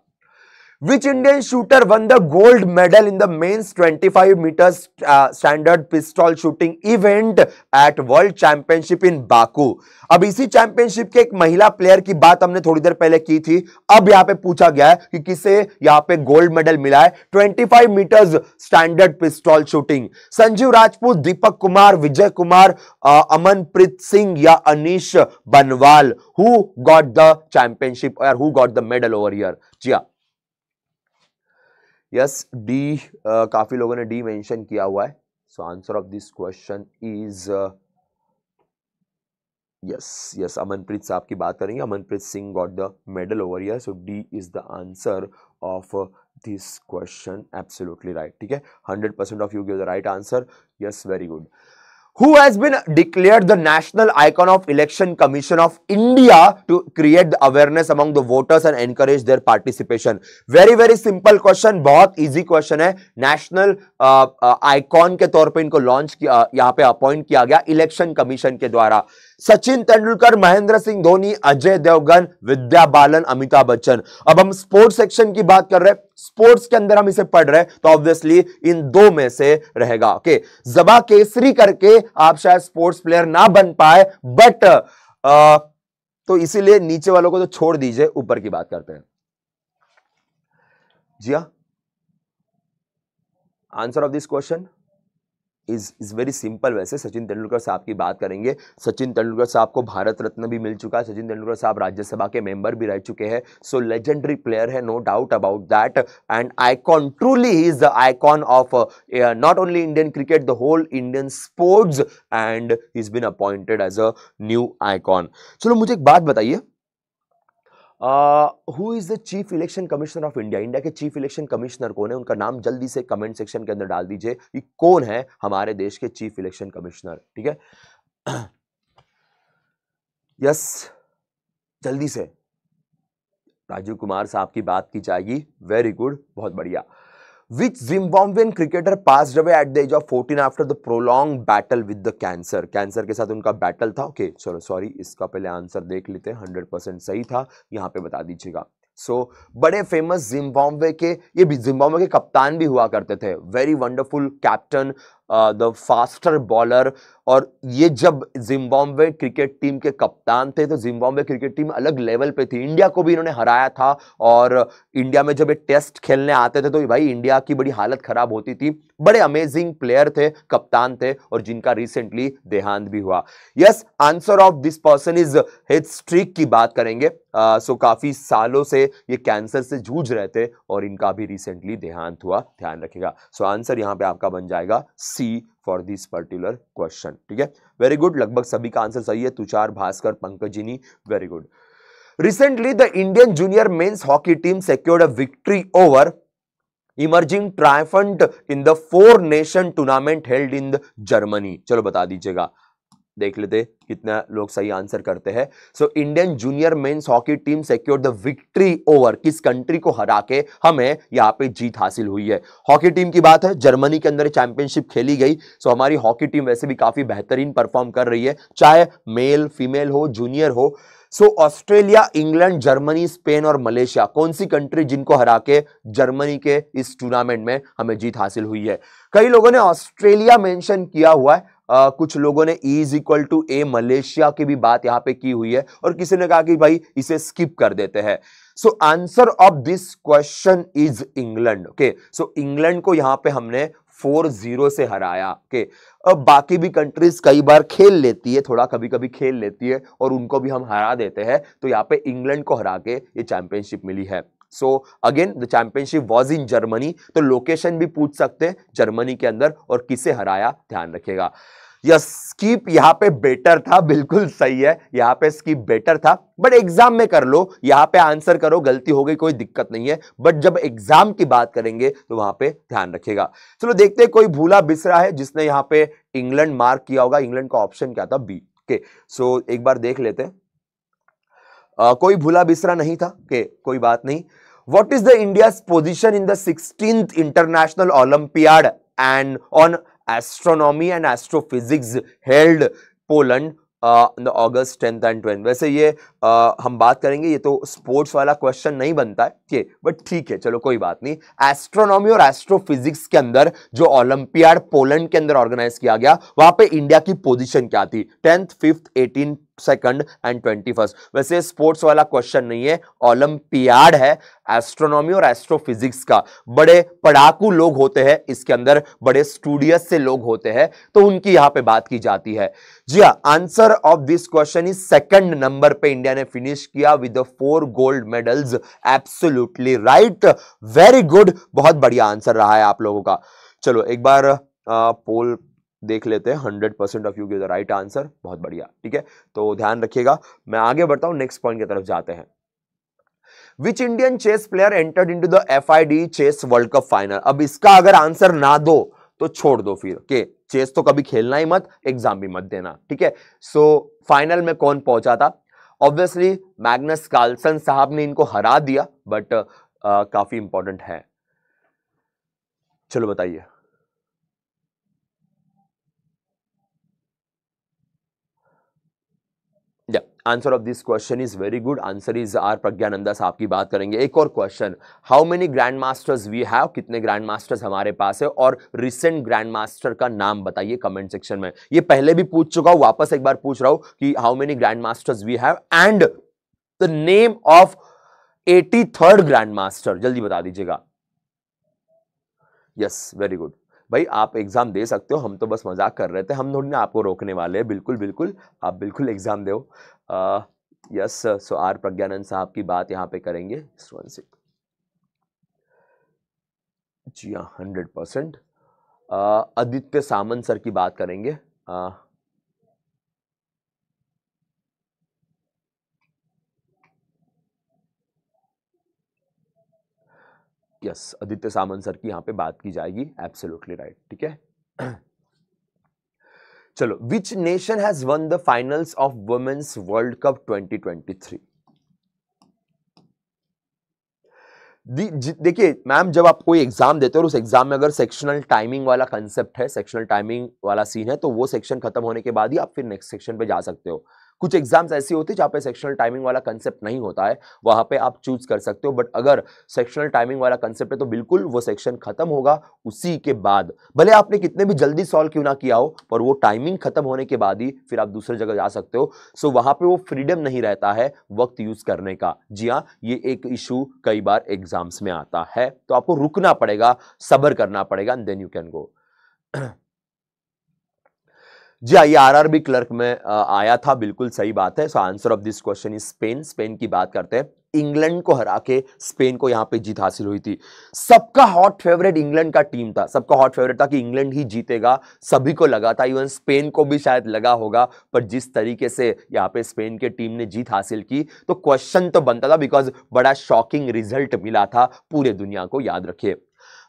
Which Indian shooter won the gold medal in the men's 25 meters uh, standard pistol shooting event at world championship in Baku अब इसी championship के एक महिला player की बात हमने थोड़ी देर पहले की थी अब यहां पे पूछा गया है कि किसे यहां पे गोल्ड मेडल मिला है 25 metres standard pistol shooting Sanjeev Rajput Deepak Kumar Vijay Kumar Amanpreet Singh या Anish Bhanwala who got the championship और who got the medal over year Jiya yes D uh, काफ़ी लोगों ने डी मेंशन किया हुआ है सो answer of this question is yes yes Amanpreet साहब की बात करेंगे Amanpreet Singh got the medal over year so D is the answer of this question absolutely right ठीक है hundred percent of you give the right answer yes very good who has been declared the national icon of election commission of india to create the awareness among the voters and encourage their participation very very simple question बहुत easy question है national uh, uh, icon के तौर पे इनको launch किया यहाँ पे appoint किया गया election commission के द्वारा सचिन तेंदुलकर महेंद्र सिंह धोनी अजय देवगन विद्या बालन अमिताभ बच्चन अब हम स्पोर्ट्स सेक्शन की बात कर रहे हैं स्पोर्ट्स के अंदर हम इसे पढ़ रहे हैं तो ऑब्वियसली इन दो में से रहेगा ओके जबा केसरी करके आप शायद स्पोर्ट्स प्लेयर ना बन पाए बट आ, तो इसीलिए नीचे वालों को तो छोड़ दीजिए ऊपर की बात करते हैं Jiya answer of this question is is very simple वैसे सचिन तेंदुलकर साहब की बात करेंगे सचिन तेंदुलकर साहब को भारत रत्न भी मिल चुका है सचिन तेंदुलकर साहब राज्यसभा के मेंबर भी रह चुके हैं सो लेजेंडरी प्लेयर है no doubt about that and icon truly he is the icon of not only Indian cricket the whole Indian sports and is been appointed as a new icon चलो मुझे एक बात बताइए who is the chief election commissioner of India India के chief election commissioner कौन है उनका नाम जल्दी से कमेंट सेक्शन के अंदर डाल दीजिए कि कौन है हमारे देश के चीफ इलेक्शन कमिश्नर ठीक है यस जल्दी से राजीव कुमार साहब की बात की जाएगी वेरी गुड बहुत बढ़िया which Zimbabwean cricketer passed away at the age of 14 after the prolonged battle with the cancer. Cancer के साथ उनका बैटल था ओके चलो सॉरी इसका पहले आंसर देख लेते हैं 100 परसेंट सही था यहाँ पे बता दीजिएगा सो so, बड़े फेमस जिम्बाब्वे के ये भी जिम्बाब्वे के कप्तान भी हुआ करते थे very wonderful captain the faster bowler और ये जब जिम्बाब्वे क्रिकेट टीम के कप्तान थे तो जिम्बाब्वे क्रिकेट टीम अलग लेवल पे थी इंडिया को भी इन्होंने हराया था और इंडिया में जब ये टेस्ट खेलने आते थे तो भाई इंडिया की बड़ी हालत खराब होती थी बड़े अमेजिंग प्लेयर थे कप्तान थे और जिनका रिसेंटली देहांत भी हुआ yes answer of this person is Heath Streak की बात करेंगे आ, सो काफ़ी सालों से ये कैंसर से जूझ रहे थे और इनका भी रिसेंटली देहांत हुआ ध्यान रखेगा सो आंसर यहाँ पे आपका बन जाएगा C for this particular question ठीक है वेरी गुड लगभग सभी का आंसर सही है Tushar Bhaskar Pankajini very good recently the Indian junior men's hockey team secured a victory over emerging triumphant in the four nation tournament held in the Germany चलो बता दीजिएगा देख लेते कितना लोग सही आंसर करते हैं so Indian junior men's hockey team secure the victory over किस कंट्री को हरा के हमें यहाँ पे जीत हासिल हुई है हॉकी टीम की बात है जर्मनी के अंदर चैंपियनशिप खेली गई सो हमारी हॉकी टीम वैसे भी काफी बेहतरीन परफॉर्म कर रही है चाहे मेल फीमेल हो जूनियर हो so Australia England Germany Spain और मलेशिया कौन सी कंट्री जिनको हरा के जर्मनी के इस टूर्नामेंट में हमें जीत हासिल हुई है कई लोगों ने ऑस्ट्रेलिया मेंशन किया हुआ है आ, कुछ लोगों ने E is equal to A Malaysia की भी बात यहाँ पे की हुई है और किसी ने कहा कि भाई इसे स्किप कर देते हैं so answer of this question is England okay so England को यहाँ पे हमने फोर जीरो से हराया ओके अब बाकी भी कंट्रीज कई बार खेल लेती है थोड़ा कभी कभी खेल लेती है और उनको भी हम हरा देते हैं तो यहाँ पे इंग्लैंड को हरा के ये चैंपियनशिप मिली है so again the championship was in Germany तो लोकेशन भी पूछ सकते हैं जर्मनी के अंदर और किसे हराया ध्यान रखेगा यस स्कीप यहाँ पे बेटर था बिल्कुल सही है यहाँ पे स्कीप बेटर था बट एग्जाम में कर लो यहाँ पे आंसर करो गलती हो गई कोई दिक्कत नहीं है बट जब एग्जाम की बात करेंगे तो वहां पे ध्यान रखेगा चलो देखते हैं कोई भूला बिसरा है जिसने यहाँ पे इंग्लैंड मार्क किया होगा इंग्लैंड का ऑप्शन क्या था बी के सो एक बार देख लेते हैं कोई भूला बिसरा नहीं था के कोई बात नहीं what is the India's position in the 16th International Olympiad and on astronomy and astrophysics held Poland August tenth and twelfth वैसे ये uh, हम बात करेंगे ये तो स्पोर्ट्स वाला क्वेश्चन नहीं बनता है ठीक बट ठीक है चलो कोई बात नहीं एस्ट्रोनॉमी और एस्ट्रोफिजिक्स के अंदर जो ओलंपियाड पोलैंड के अंदर ऑर्गेनाइज किया गया वहां पे इंडिया की पोजीशन क्या थी tenth fifth eighteen second and twenty first वैसे स्पोर्ट्स वाला क्वेश्चन नहीं है ओलंपियाड है एस्ट्रोनॉमी और एस्ट्रोफिजिक्स का बड़े पढ़ाकू लोग होते हैं इसके अंदर बड़े स्टूडियस से लोग होते हैं तो उनकी यहां पे बात की जाती है जी हाँ answer of this question is second number पे इंडिया ने फिनिश किया with four gold medals absolutely right very good बहुत बढ़िया आंसर रहा है आप लोगों का चलो एक बार आ, पोल देख लेते हैं hundred percent of you give the right answer बहुत बढ़िया ठीक है तो ध्यान रखिएगा मैं आगे बढ़ता हूं नेक्स्ट पॉइंट की तरफ जाते हैं which Indian chess player entered into the F I D chess world cup final अब इसका अगर आंसर ना दो तो छोड़ दो फिर के चेस तो कभी खेलना ही मत एग्जाम भी मत देना ठीक है सो फाइनल में कौन पहुंचा था ऑब्वियसली मैग्नस कार्लसन साहब ने इनको हरा दिया बट uh, काफी इंपॉर्टेंट है चलो बताइए answer of this question is very good answer is R Praggnanandhaa साहब की बात करेंगे एक और question how many grandmasters we have कितने ग्रैंड मास्टर्स हमारे पास है और रिसेंट ग्रैंड मास्टर का नाम बताइए कमेंट सेक्शन में ये पहले भी पूछ चुका हूं वापस एक बार पूछ रहा हूँ कि how many grandmasters we have and the name of eighty third grandmaster जल्दी बता दीजिएगा यस वेरी गुड भाई आप एग्ज़ाम दे सकते हो हम तो बस मजाक कर रहे थे हम थोड़ी ना आपको रोकने वाले हैं बिल्कुल बिल्कुल आप बिल्कुल एग्ज़ाम दो यस सो आर प्रज्ञानंद साहब की बात यहाँ पे करेंगे जी हाँ hundred percent Aditya Samant sir की बात करेंगे uh, yes Aditya Samant sir की यहाँ पे बात की जाएगी एब्सोल्युटली राइट ठीक है चलो which nation has won the finals of women's world cup 2023 देखिए मैम जब आप कोई एग्जाम देते हो और उस एग्जाम में अगर सेक्शनल टाइमिंग वाला कंसेप्ट है सेक्शनल टाइमिंग वाला सीन है तो वो सेक्शन खत्म होने के बाद ही आप फिर नेक्स्ट सेक्शन पे जा सकते हो कुछ एग्जाम्स ऐसे होते हैं जहाँ पे सेक्शनल टाइमिंग वाला कंसेप्ट नहीं होता है वहाँ पे आप चूज कर सकते हो बट अगर सेक्शनल टाइमिंग वाला कंसेप्ट है तो बिल्कुल वो सेक्शन खत्म होगा उसी के बाद भले आपने कितने भी जल्दी सॉल्व क्यों ना किया हो पर वो टाइमिंग खत्म होने के बाद ही फिर आप दूसरी जगह जा सकते हो सो वहाँ पर वो फ्रीडम नहीं रहता है वक्त यूज़ करने का जी हाँ ये एक इशू कई बार एग्जाम्स में आता है तो आपको रुकना पड़ेगा सबर करना पड़ेगा and then you can go जी आइए हाँ, आरआरबी क्लर्क में आया था बिल्कुल सही बात है सो answer of this question is Spain Spain की बात करते हैं इंग्लैंड को हरा के स्पेन को यहां पे जीत हासिल हुई थी सबका हॉट फेवरेट इंग्लैंड का टीम था सबका हॉट फेवरेट था कि इंग्लैंड ही जीतेगा सभी को लगा था इवन स्पेन को भी शायद लगा होगा पर जिस तरीके से यहाँ पे स्पेन के टीम ने जीत हासिल की तो क्वेश्चन तो बनता था बिकॉज बड़ा शॉकिंग रिजल्ट मिला था पूरे दुनिया को याद रखिए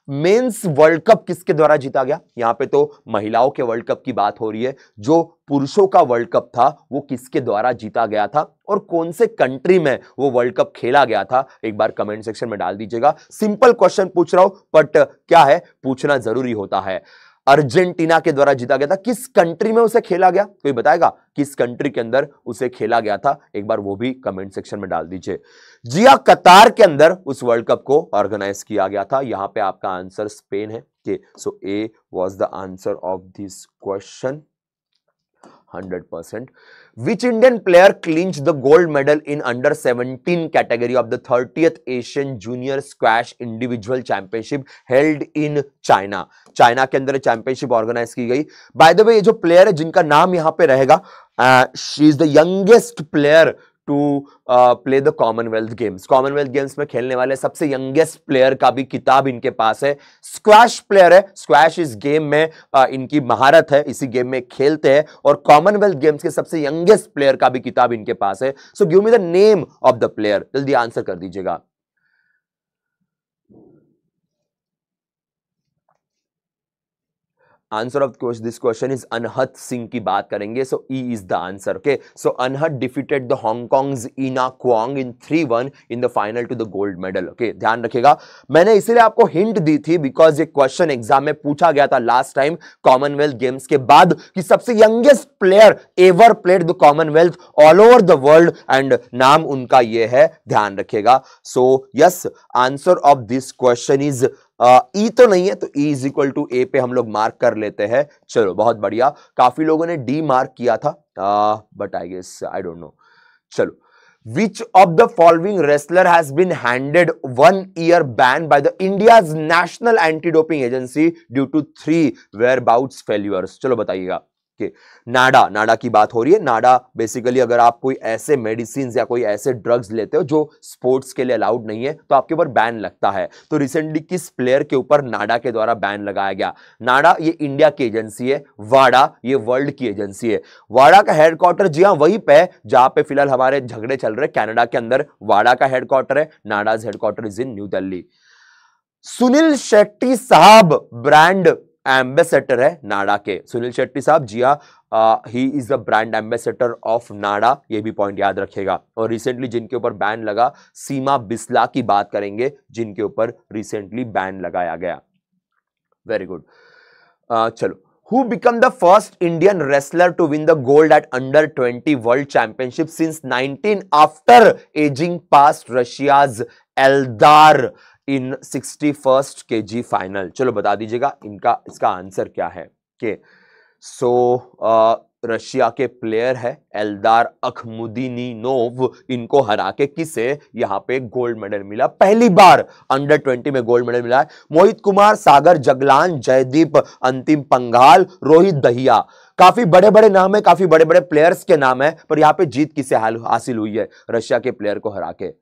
मेंस वर्ल्ड कप किसके द्वारा जीता गया यहां पे तो महिलाओं के वर्ल्ड कप की बात हो रही है जो पुरुषों का वर्ल्ड कप था वो किसके द्वारा जीता गया था और कौन से कंट्री में वो वर्ल्ड कप खेला गया था एक बार कमेंट सेक्शन में डाल दीजिएगा सिंपल क्वेश्चन पूछ रहा हूं बट क्या है पूछना जरूरी होता है अर्जेंटीना के द्वारा जीता गया था किस कंट्री में उसे खेला गया कोई बताएगा किस कंट्री के अंदर उसे खेला गया था एक बार वो भी कमेंट सेक्शन में डाल दीजिए जिया कतार के अंदर उस वर्ल्ड कप को ऑर्गेनाइज किया गया था यहां पे आपका आंसर स्पेन है के so A was the answer of this question 100 percent which Indian player clinch the gold medal in under 17 category of the thirty Asian junior squash individual championship held in China China के अंदर championship organise की गई bye the वे जो player है जिनका नाम यहां पर रहेगा she is the youngest player to play the Commonwealth Games Commonwealth Games में खेलने वाले सबसे यंगेस्ट प्लेयर का भी किताब इनके पास है स्क्वैश प्लेयर है स्क्वैश इस गेम में uh, इनकी महारत है इसी गेम में खेलते हैं और कॉमनवेल्थ गेम्स के सबसे यंगेस्ट प्लेयर का भी किताब इनके पास है so give me the name of the player जल्दी आंसर कर दीजिएगा answer of question this question is Anahat Singh की बात करेंगे so E is the answer okay so Anahat defeated the Hong Kong Ena Kwong in three one in the final to the gold medal okay ध्यान रखिएगा मैंने इसलिए आपको हिंट दी थी बिकॉज ये क्वेश्चन एग्जाम में पूछा गया था लास्ट टाइम कॉमनवेल्थ गेम्स के बाद कि सबसे youngest player ever played the Commonwealth all over the world and नाम उनका ये है ध्यान रखिएगा so yes answer of this question is E तो नहीं है तो E is equal to A पे हम लोग मार्क कर लेते हैं चलो बहुत बढ़िया काफी लोगों ने डी मार्क किया था but I guess I don't know चलो which of the following wrestler has been handed one year ban by the India's national anti-doping agency due to three whereabouts failures चलो बताइएगा के नाडा नाडा की बात हो रही है नाडा बेसिकली अगर आप कोई ऐसे मेडिसिन या कोई ऐसे ड्रग्स लेते हो जो स्पोर्ट्स के लिए अलाउड नहीं है तो आपके ऊपर बैन लगता है तो रिसेंटली किस प्लेयर के ऊपर नाडा के द्वारा बैन लगाया गया नाडा ये इंडिया की एजेंसी है वाडा ये वर्ल्ड की एजेंसी है वाडा का हेडक्वार्टर जी हाँ वहीं पे जहाँ पे फिलहाल हमारे झगड़े चल रहे कैनेडा के अंदर वाडा का हेडक्वार्टर है NADA's headquarter is in New Delhi Suniel Shetty साहब ब्रांड एम्बेसडर है नाडा के सुनील शेट्टी साहब yeah he is the brand ambassador of NADA ये भी पॉइंट याद रखेगा और रिसेंटली जिनके ऊपर बैन लगा सीमा बिस्ला की बात करेंगे जिनके ऊपर रिसेंटली बैन लगाया गया वेरी गुड चलो who become the first Indian wrestler to win the gold at under 20 world championship since nineteen after edging past Russia's Eldar in sixty first K G final चलो बता दीजिएगा इनका इसका answer क्या है के सो रशिया के प्लेयर है एलदार अखमुदीनी नोव इनको हरा के किसे यहां पे गोल्ड मेडल मिला पहली बार अंडर ट्वेंटी में गोल्ड मेडल मिला है मोहित कुमार सागर जगलान जयदीप अंतिम पंगाल रोहित दहिया काफी बड़े बड़े नाम है काफी बड़े बड़े प्लेयर्स के नाम है पर यहाँ पे जीत किसे हासिल हुई है रशिया के प्लेयर को हरा के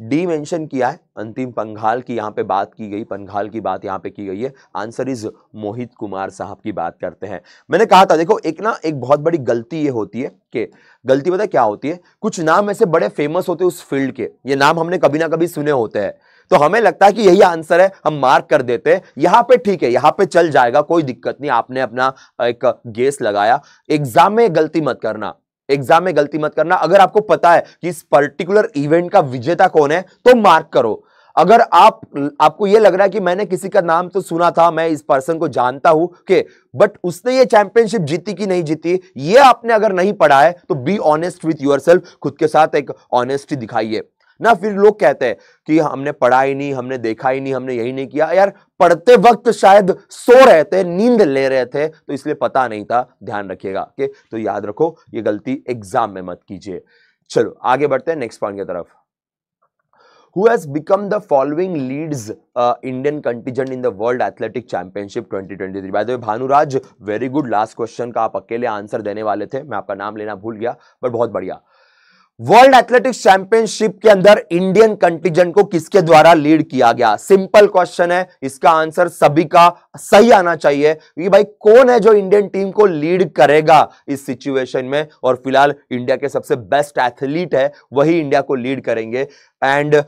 डी मेंशन किया है अंतिम पंघाल की यहाँ पे बात की गई पंघाल की बात यहाँ पे की गई है आंसर इज मोहित कुमार साहब की बात करते हैं मैंने कहा था देखो एक ना एक बहुत बड़ी गलती ये होती है कि गलती पता क्या होती है कुछ नाम ऐसे बड़े फेमस होते हैं उस फील्ड के ये नाम हमने कभी ना कभी सुने होते हैं तो हमें लगता है कि यही आंसर है हम मार्क कर देते हैं यहाँ पे ठीक है यहाँ पे चल जाएगा कोई दिक्कत नहीं आपने अपना एक गेस लगाया एग्जाम में गलती मत करना एग्जाम में गलती मत करना अगर आपको पता है कि इस पर्टिकुलर इवेंट का विजेता कौन है तो मार्क करो अगर आप आपको यह लग रहा है कि मैंने किसी का नाम तो सुना था मैं इस पर्सन को जानता हूं कि बट उसने ये चैंपियनशिप जीती कि नहीं जीती ये आपने अगर नहीं पढ़ा है तो बी ऑनेस्ट विथ योर खुद के साथ एक ऑनेस्टी दिखाइए ना फिर लोग कहते हैं कि हमने पढ़ा ही नहीं हमने देखा ही नहीं हमने यही नहीं किया यार पढ़ते वक्त शायद सो रहे थे नींद ले रहे थे तो इसलिए पता नहीं था ध्यान रखिएगा के तो याद रखो ये गलती एग्जाम में मत कीजिए चलो आगे बढ़ते हैं नेक्स्ट पॉइंट की तरफ who has become the following leads uh, Indian contingent in the World Athletic Championship 2023 By the way, Bhanuraj very good last question का आप अकेले आंसर देने वाले थे मैं आपका नाम लेना भूल गया बट बहुत बढ़िया वर्ल्ड एथलेटिक्स चैंपियनशिप के अंदर इंडियन कंटीजेंट को किसके द्वारा लीड किया गया सिंपल क्वेश्चन है इसका आंसर सभी का सही आना चाहिए कि भाई कौन है जो इंडियन टीम को लीड करेगा इस सिचुएशन में और फिलहाल इंडिया के सबसे बेस्ट एथलीट है वही इंडिया को लीड करेंगे and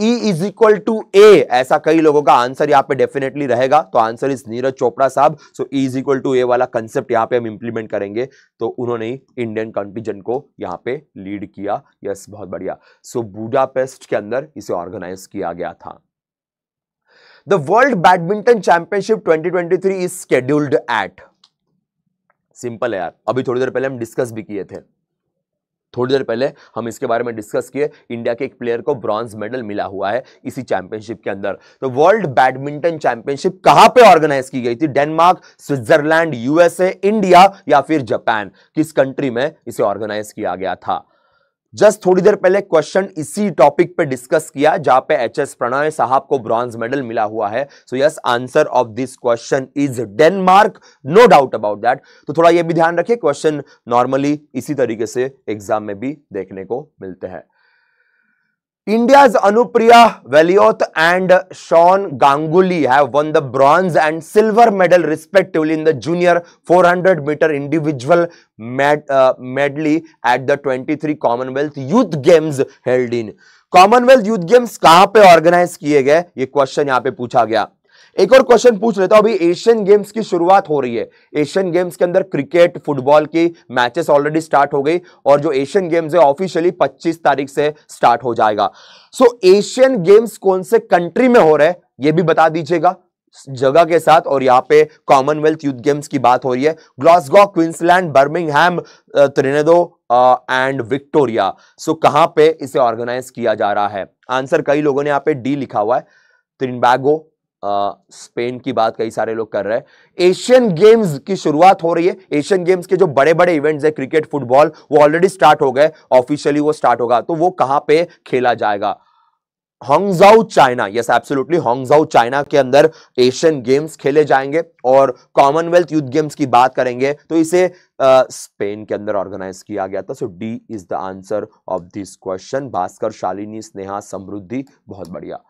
E is equal to A ऐसा कई लोगों का आंसर यहाँ पे डेफिनेटली रहेगा तो आंसर इज नीरज चोपड़ा साहब so E is equal to A वाला कंसेप्ट यहाँ पे हम इंप्लीमेंट करेंगे तो उन्होंने इंडियन कंटीजेंट को यहाँ पे लीड किया यस बहुत बढ़िया सो so, बूडापेस्ट के अंदर इसे ऑर्गेनाइज किया गया था the world badminton championship three is scheduled at simple है यार अभी थोड़ी देर पहले हम डिस्कस भी किए थे थोड़ी देर पहले हम इसके बारे में डिस्कस किए इंडिया के एक प्लेयर को ब्रॉन्ज मेडल मिला हुआ है इसी चैंपियनशिप के अंदर तो वर्ल्ड बैडमिंटन चैंपियनशिप कहां पे ऑर्गेनाइज की गई थी डेनमार्क स्विट्जरलैंड यूएसए इंडिया या फिर जापान किस कंट्री में इसे ऑर्गेनाइज किया गया था जस्ट थोड़ी देर पहले क्वेश्चन इसी टॉपिक पे डिस्कस किया जहां पे एच एस प्रणय साहब को ब्रॉन्ज मेडल मिला हुआ है so yes answer of this question is Denmark no doubt about that तो थोड़ा ये भी ध्यान रखिए क्वेश्चन नॉर्मली इसी तरीके से एग्जाम में भी देखने को मिलते हैं India's Anupriya Valiot and Sean Ganguly have won the bronze and silver medal respectively in the junior 400 meter individual med, uh, medley at the 23 Commonwealth Youth Games held in. Commonwealth Youth Games कहां पे organise किए गए ये question यहां पे पूछा गया एक और क्वेश्चन पूछ लेता हूं अभी एशियन गेम्स की शुरुआत हो रही है एशियन गेम्स के अंदर क्रिकेट फुटबॉल की मैचेस ऑलरेडी स्टार्ट हो गई और जो एशियन गेम्स है ऑफिशियली 25 तारीख से स्टार्ट हो जाएगा सो एशियन गेम्स कौन से कंट्री में हो रहे हैं यह भी बता दीजिएगा जगह के साथ और यहाँ पे कॉमनवेल्थ यूथ गेम्स की बात हो रही है ग्लासगो बर्मिंग Birmingham Trinidad and Victoria so कहां पे इसे ऑर्गेनाइज किया जा रहा है आंसर कई लोगों ने यहाँ पे डी लिखा हुआ है त्रिनबैगो स्पेन की बात कई सारे लोग कर रहे हैं एशियन गेम्स की शुरुआत हो रही है एशियन गेम्स के जो बड़े बड़े इवेंट्स हैं क्रिकेट फुटबॉल वो ऑलरेडी स्टार्ट हो गए ऑफिशियली वो स्टार्ट होगा तो वो कहां पे खेला जाएगा Hangzhou China yes absolutely Hangzhou China के अंदर एशियन गेम्स खेले जाएंगे और कॉमनवेल्थ यूथ गेम्स की बात करेंगे तो इसे स्पेन uh, के अंदर ऑर्गेनाइज किया गया था so D is the answer of this question Bhaskar Shalini Sneha Samriddhi बहुत बढ़िया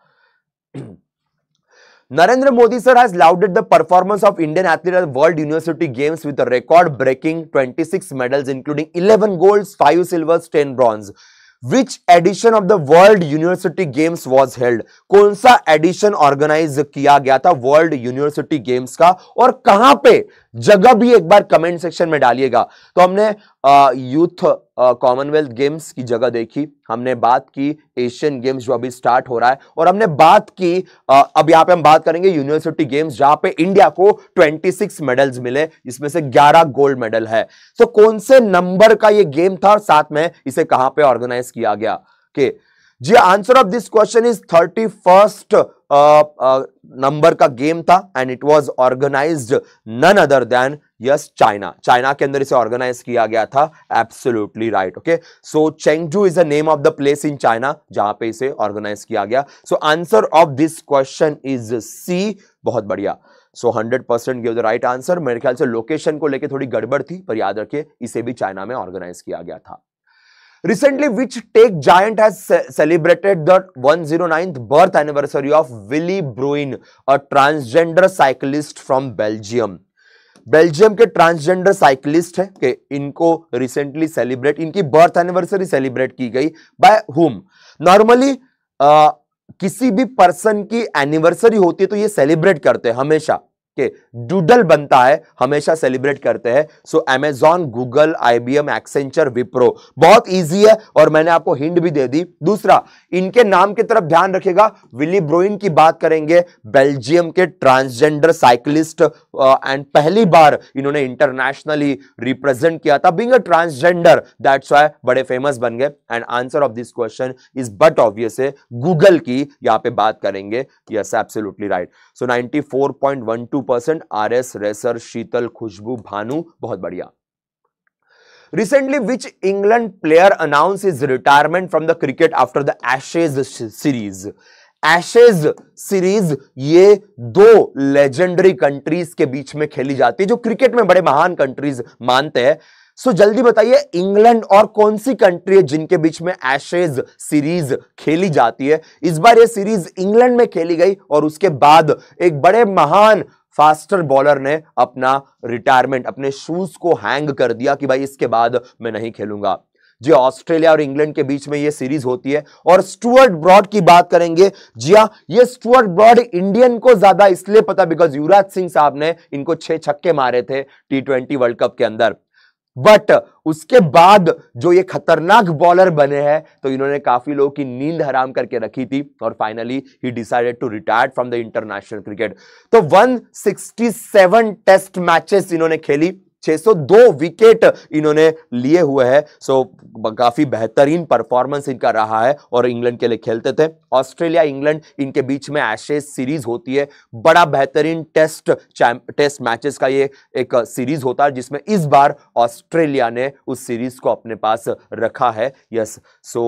Narendra Modi sir has lauded the performance of Indian athlete at world university games with record breaking 26 medals including 11 gold 5 silvers 10 bronze which edition of the world university games was held कौन सा addition organise किया गया था world university games का और कहां पे जगह भी एक बार कमेंट सेक्शन में डालिएगा तो हमने यूथ कॉमनवेल्थ गेम्स की जगह देखी हमने बात की एशियन गेम्स जो अभी स्टार्ट हो रहा है और हमने बात की uh, अब यहाँ पे हम बात करेंगे यूनिवर्सिटी गेम्स जहाँ पे इंडिया को 26 मेडल्स मिले जिसमें से 11 गोल्ड मेडल है तो so, कौन से नंबर का ये गेम था और साथ में इसे कहाँ पे ऑर्गेनाइज किया गया के okay. जी answer of this question is thirty first number का गेम था and it was organised none other than yes China China के अंदर इसे ऑर्गेनाइज किया गया था absolutely right okay so Chengdu is the name of the place in China जहां पे इसे ऑर्गेनाइज किया गया so answer of this question is C बहुत बढ़िया so hundred percent give the right answer मेरे ख्याल से लोकेशन को लेकर थोड़ी गड़बड़ थी पर याद रखिए इसे भी चाइना में ऑर्गेनाइज किया गया था Recently, which tech giant has celebrated the 109th birth anniversary of Willy Bruin, a transgender cyclist from Belgium? Belgium के ट्रांसजेंडर साइकिलिस्ट हैं कि इनको रिसेंटली सेलिब्रेट इनकी बर्थ एनिवर्सरी सेलिब्रेट की गई बाय हुम नॉर्मली किसी भी पर्सन की एनिवर्सरी होती है तो ये सेलिब्रेट करते हैं हमेशा के डूडल बनता है हमेशा सेलिब्रेट करते हैं so Amazon Google IBM Accenture Wipro बहुत इजी है और मैंने आपको हिंड भी दे दी दूसरा इनके नाम की तरफ ध्यान रखेगा विली ब्रोइन की बात करेंगे बेल्जियम के ट्रांसजेंडर साइकिलिस्ट एंड पहली बार इन्होंने इंटरनेशनली रिप्रेजेंट किया था being a transgender that's why बड़े फेमस बन गए and answer of this question is but obvious है गूगल की यहां पे बात करेंगे yes absolutely right so 94.12 percent R S racer Sheetal Khushboo Bhanu बहुत बढ़िया recently which England player announce his retirement from the cricket after the Ashes series Ashes series ये दो लेजेंडरी कंट्रीज के बीच में खेली जाती है जो क्रिकेट में बड़े महान कंट्रीज मानते हैं सो so, जल्दी बताइए इंग्लैंड और कौन सी कंट्री है जिनके बीच में एशेज सीरीज खेली जाती है इस बार ये सीरीज इंग्लैंड में खेली गई और उसके बाद एक बड़े महान फास्टर बॉलर ने अपना रिटायरमेंट अपने शूज को हैंग कर दिया कि भाई इसके बाद मैं नहीं खेलूंगा जी ऑस्ट्रेलिया और इंग्लैंड के बीच में ये सीरीज होती है और स्टुअर्ट ब्रॉड की बात करेंगे जी हाँ ये स्टुअर्ट ब्रॉड इंडियन को ज्यादा इसलिए पता बिकॉज युवराज सिंह साहब ने इनको छह छक्के मारे थे टी ट्वेंटी वर्ल्ड कप के अंदर बट उसके बाद जो ये खतरनाक बॉलर बने हैं तो इन्होंने काफी लोगों की नींद हराम करके रखी थी और finally he decided to retire from the international cricket तो 167 टेस्ट मैचेस इन्होंने खेली 602 विकेट इन्होंने लिए हुए हैं सो काफ़ी बेहतरीन परफॉर्मेंस इनका रहा है और इंग्लैंड के लिए खेलते थे ऑस्ट्रेलिया इंग्लैंड इनके बीच में एशेज सीरीज होती है बड़ा बेहतरीन टेस्ट टेस्ट मैचेस का ये एक सीरीज होता है जिसमें इस बार ऑस्ट्रेलिया ने उस सीरीज को अपने पास रखा है यस सो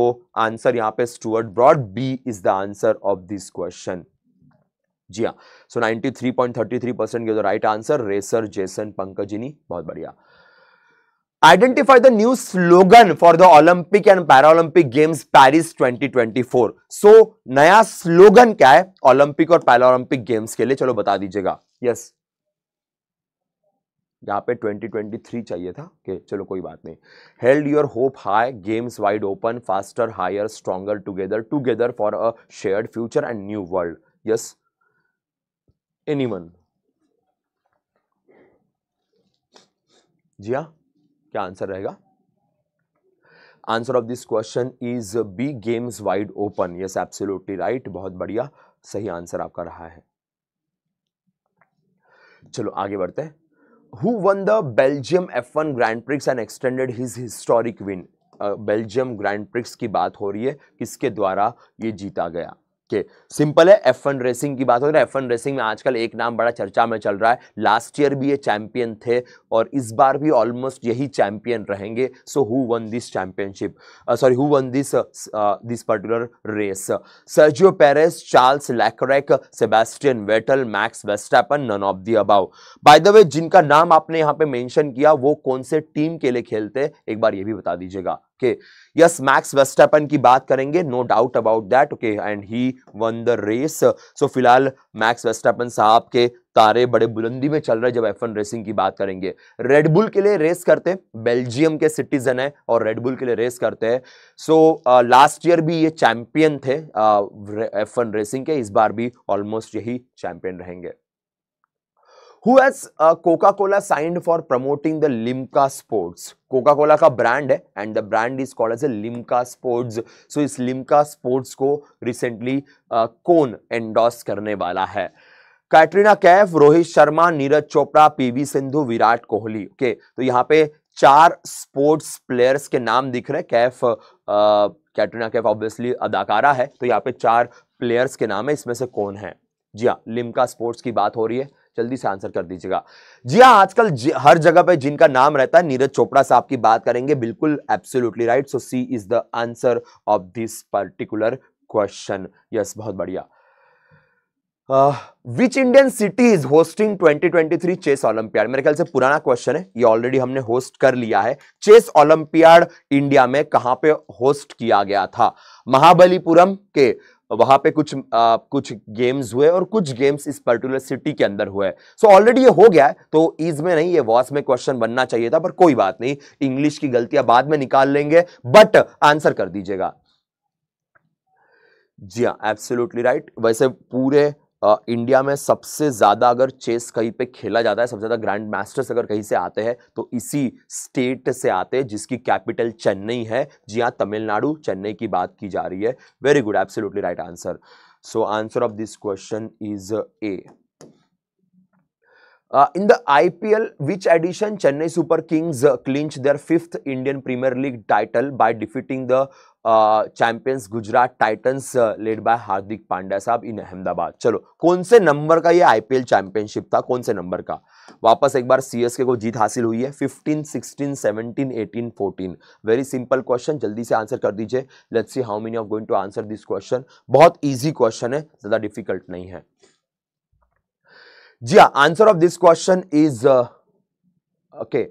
आंसर यहाँ पे Stuart Broad B is the answer of this question जी हाँ so 93.33 percent give the right answer racer Jason Pankajini बहुत बढ़िया identify the new slogan for the Olympic and Paralympic Games Paris 2024 सो नया slogan क्या है ओलंपिक और पैरालंपिक गेम्स के लिए चलो बता दीजिएगा यस yes. यहाँ पे 2023 चाहिए था कि चलो कोई बात नहीं held your hope high games wide open faster higher stronger together together for a shared future and new world yes anyone जी हाँ क्या आंसर रहेगा answer of this question is B games wide open yes absolutely right बहुत बढ़िया सही answer आपका रहा है चलो आगे बढ़ते हैं who won the Belgium F one Grand Prix and extended his historic win Belgium Grand Prix की बात हो रही है किसके द्वारा ये जीता गया के सिंपल है एफ वन रेसिंग की बात हो रही है एफ वन रेसिंग में आजकल एक नाम बड़ा चर्चा में चल रहा है लास्ट ईयर भी ये चैंपियन थे और इस बार भी ऑलमोस्ट यही चैंपियन रहेंगे so who won this championship sorry who won this this particular race Sergio Perez Charles Leclerc Sebastian Vettel Max Verstappen none of the above by the way जिनका नाम आपने यहाँ पे मेंशन किया वो कौन से टीम के लिए खेलते एक बार ये भी बता दीजिएगा ओके यस मैक्स वेस्टापन की बात करेंगे no doubt about that okay and he won the race so फिलहाल मैक्स वेस्टापन साहब के तारे बड़े बुलंदी में चल रहे जब एफ रेसिंग की बात करेंगे रेडबुल के लिए रेस करते बेल्जियम के सिटीजन है और रेडबुल के लिए रेस करते हैं सो लास्ट ईयर भी ये चैंपियन थे एफ uh, रेसिंग के इस बार भी ऑलमोस्ट यही चैंपियन रहेंगे who has Coca Cola signed for promoting the Limca Sports Coca Cola का ब्रांड है and the brand is called as a Limca Sports so इस लिमका स्पोर्ट्स को रिसेंटली uh, कौन एंडोर्स करने वाला है Katrina Kaif Rohit Sharma Neeraj Chopra PV Sindhu Virat Kohli okay okay, तो यहाँ पे चार स्पोर्ट्स प्लेयर्स के नाम दिख रहे हैं कैफ कैटरीना कैफ ऑब्वियसली अदाकारा है तो यहाँ पे चार प्लेयर्स के नाम है इसमें से कौन है जी हाँ लिमका स्पोर्ट्स की बात हो रही है जल्दी से आंसर कर दीजिएगा जी हाँ आजकल हर जगह पे जिनका नाम रहता है नीरज चोपड़ा साहब की बात करेंगे बिल्कुल absolutely right so C is the answer of this particular question yes बहुत बढ़िया which Indian city is hosting 2023 chess olympiad मेरे ख्याल से पुराना क्वेश्चन है ये ऑलरेडी हमने होस्ट कर लिया है चेस ओलंपियाड इंडिया में कहां पे होस्ट किया गया था महाबलीपुरम के वहां पे कुछ आ, कुछ गेम्स हुए और कुछ गेम्स इस पर्टिकुलर सिटी के अंदर हुए सो so, ऑलरेडी ये हो गया है तो ईज में नहीं ये वॉस में क्वेश्चन बनना चाहिए था पर कोई बात नहीं इंग्लिश की गलतियां बाद में निकाल लेंगे बट आंसर कर दीजिएगा जी हाँ एब्सोल्युटली राइट वैसे पूरे आ, इंडिया में सबसे ज़्यादा अगर चेस कहीं पे खेला जाता है सबसे ज़्यादा ग्रैंड मास्टर्स अगर कहीं से आते हैं तो इसी स्टेट से आते हैं जिसकी कैपिटल चेन्नई है जी हाँ तमिलनाडु चेन्नई की बात की जा रही है very good absolutely right answer so answer of this question is A Uh, in the IPL, which edition Chennai Super Kings uh, clinched their fifth Indian Premier League title by defeating the uh, champions Gujarat Titans uh, led by Hardik Pandya साहब in Ahmedabad? चलो कौन से number का ये IPL championship था कौन से number का वापस एक बार सीएसके को जीत हासिल हुई है 15, 16, 17, 18, 14 Very simple question, जल्दी से answer कर दीजिए Let's see how many of going to answer this question. बहुत easy question है ज़्यादा difficult नहीं है जी हाँ answer of this question is okay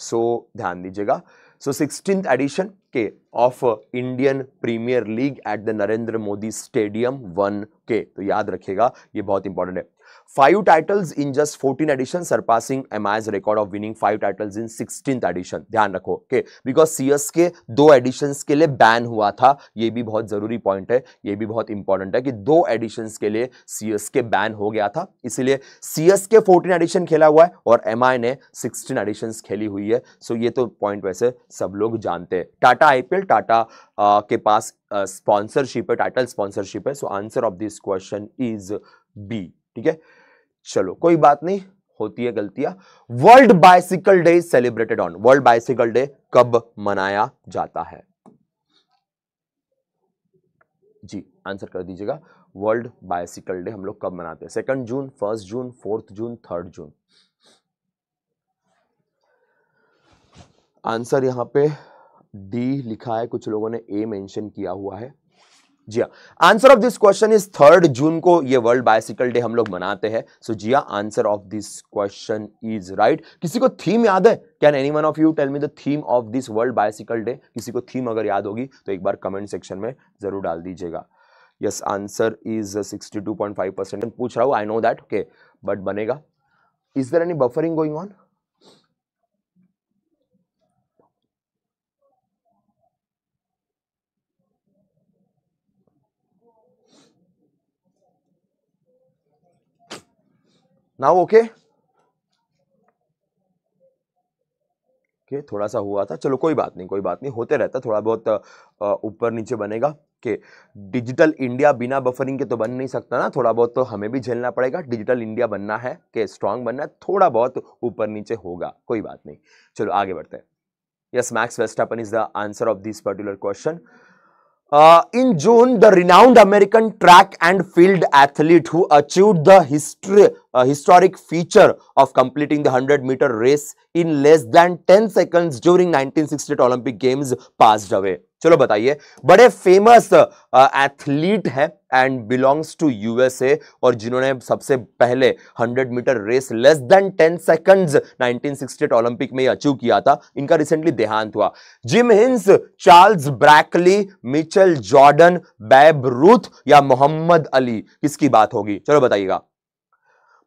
so ध्यान दीजिएगा सो सिक्सटीन एडिशन के of Indian Premier League at the Narendra Modi Stadium one के तो याद रखिएगा ये बहुत इंपॉर्टेंट है Five titles in just 14 editions, surpassing MI's record of winning five titles in 16th edition. ध्यान रखो ओके बिकॉज सीएस के दो एडिशंस के लिए बैन हुआ था ये भी बहुत जरूरी पॉइंट है ये भी बहुत इंपॉर्टेंट है कि दो एडिशंस के लिए सीएस के बैन हो गया था इसीलिए सीएस के 14 एडिशन खेला हुआ है और एमआई ने 16 एडिशन खेली हुई है सो so ये तो पॉइंट वैसे सब लोग जानते हैं टाटा आईपीएल टाटा के पास स्पॉन्सरशिप है टाइटल स्पॉन्सरशिप है सो answer of this question is B ठीक है चलो कोई बात नहीं होती है गलतियां World Bicycle Day celebrated on World Bicycle Day कब मनाया जाता है जी आंसर कर दीजिएगा वर्ल्ड बाइसिकल डे हम लोग कब मनाते हैं second June first June fourth June third June answer यहां पे डी लिखा है कुछ लोगों ने ए मेंशन किया हुआ है जी हाँ answer of this question is third June को ये वर्ल्ड बाइसिकल डे हम लोग मनाते हैं सो so, जी हाँ answer of this question is right किसी को थीम याद है can any one of you tell me the theme of this World Bicycle Day किसी को थीम अगर याद होगी तो एक बार कमेंट सेक्शन में जरूर डाल दीजिएगा yes answer is sixty two point five percent पूछ रहा हूँ I know that okay but बनेगा is there any buffering going on now okay के थोड़ा सा हुआ था चलो कोई बात नहीं कोई बात नहीं होते रहता थोड़ा बहुत ऊपर नीचे बनेगा के डिजिटल इंडिया बिना बफरिंग के तो बन नहीं सकता ना थोड़ा बहुत तो हमें भी झेलना पड़ेगा डिजिटल इंडिया बनना है के स्ट्रांग बनना है थोड़ा बहुत ऊपर नीचे होगा कोई बात नहीं चलो आगे बढ़ते हैं yes Max Verstappen is the answer of this particular question Uh, in June, the renowned American track and field athlete who achieved the history, uh, historic feature of completing the 100 meter race in less than 10 seconds during 1968 Olympic Games passed away. चलो बताइए बड़े famous athlete हैं and belongs to USA और जिन्होंने सबसे पहले 100 meter race less than 10 seconds 1968 Olympic में achieve किया था इनका रिसेंटली देहांत हुआ Jim Hines Charles Barkley Michael Jordan Babe Ruth या मोहम्मद अली किसकी बात होगी चलो बताइएगा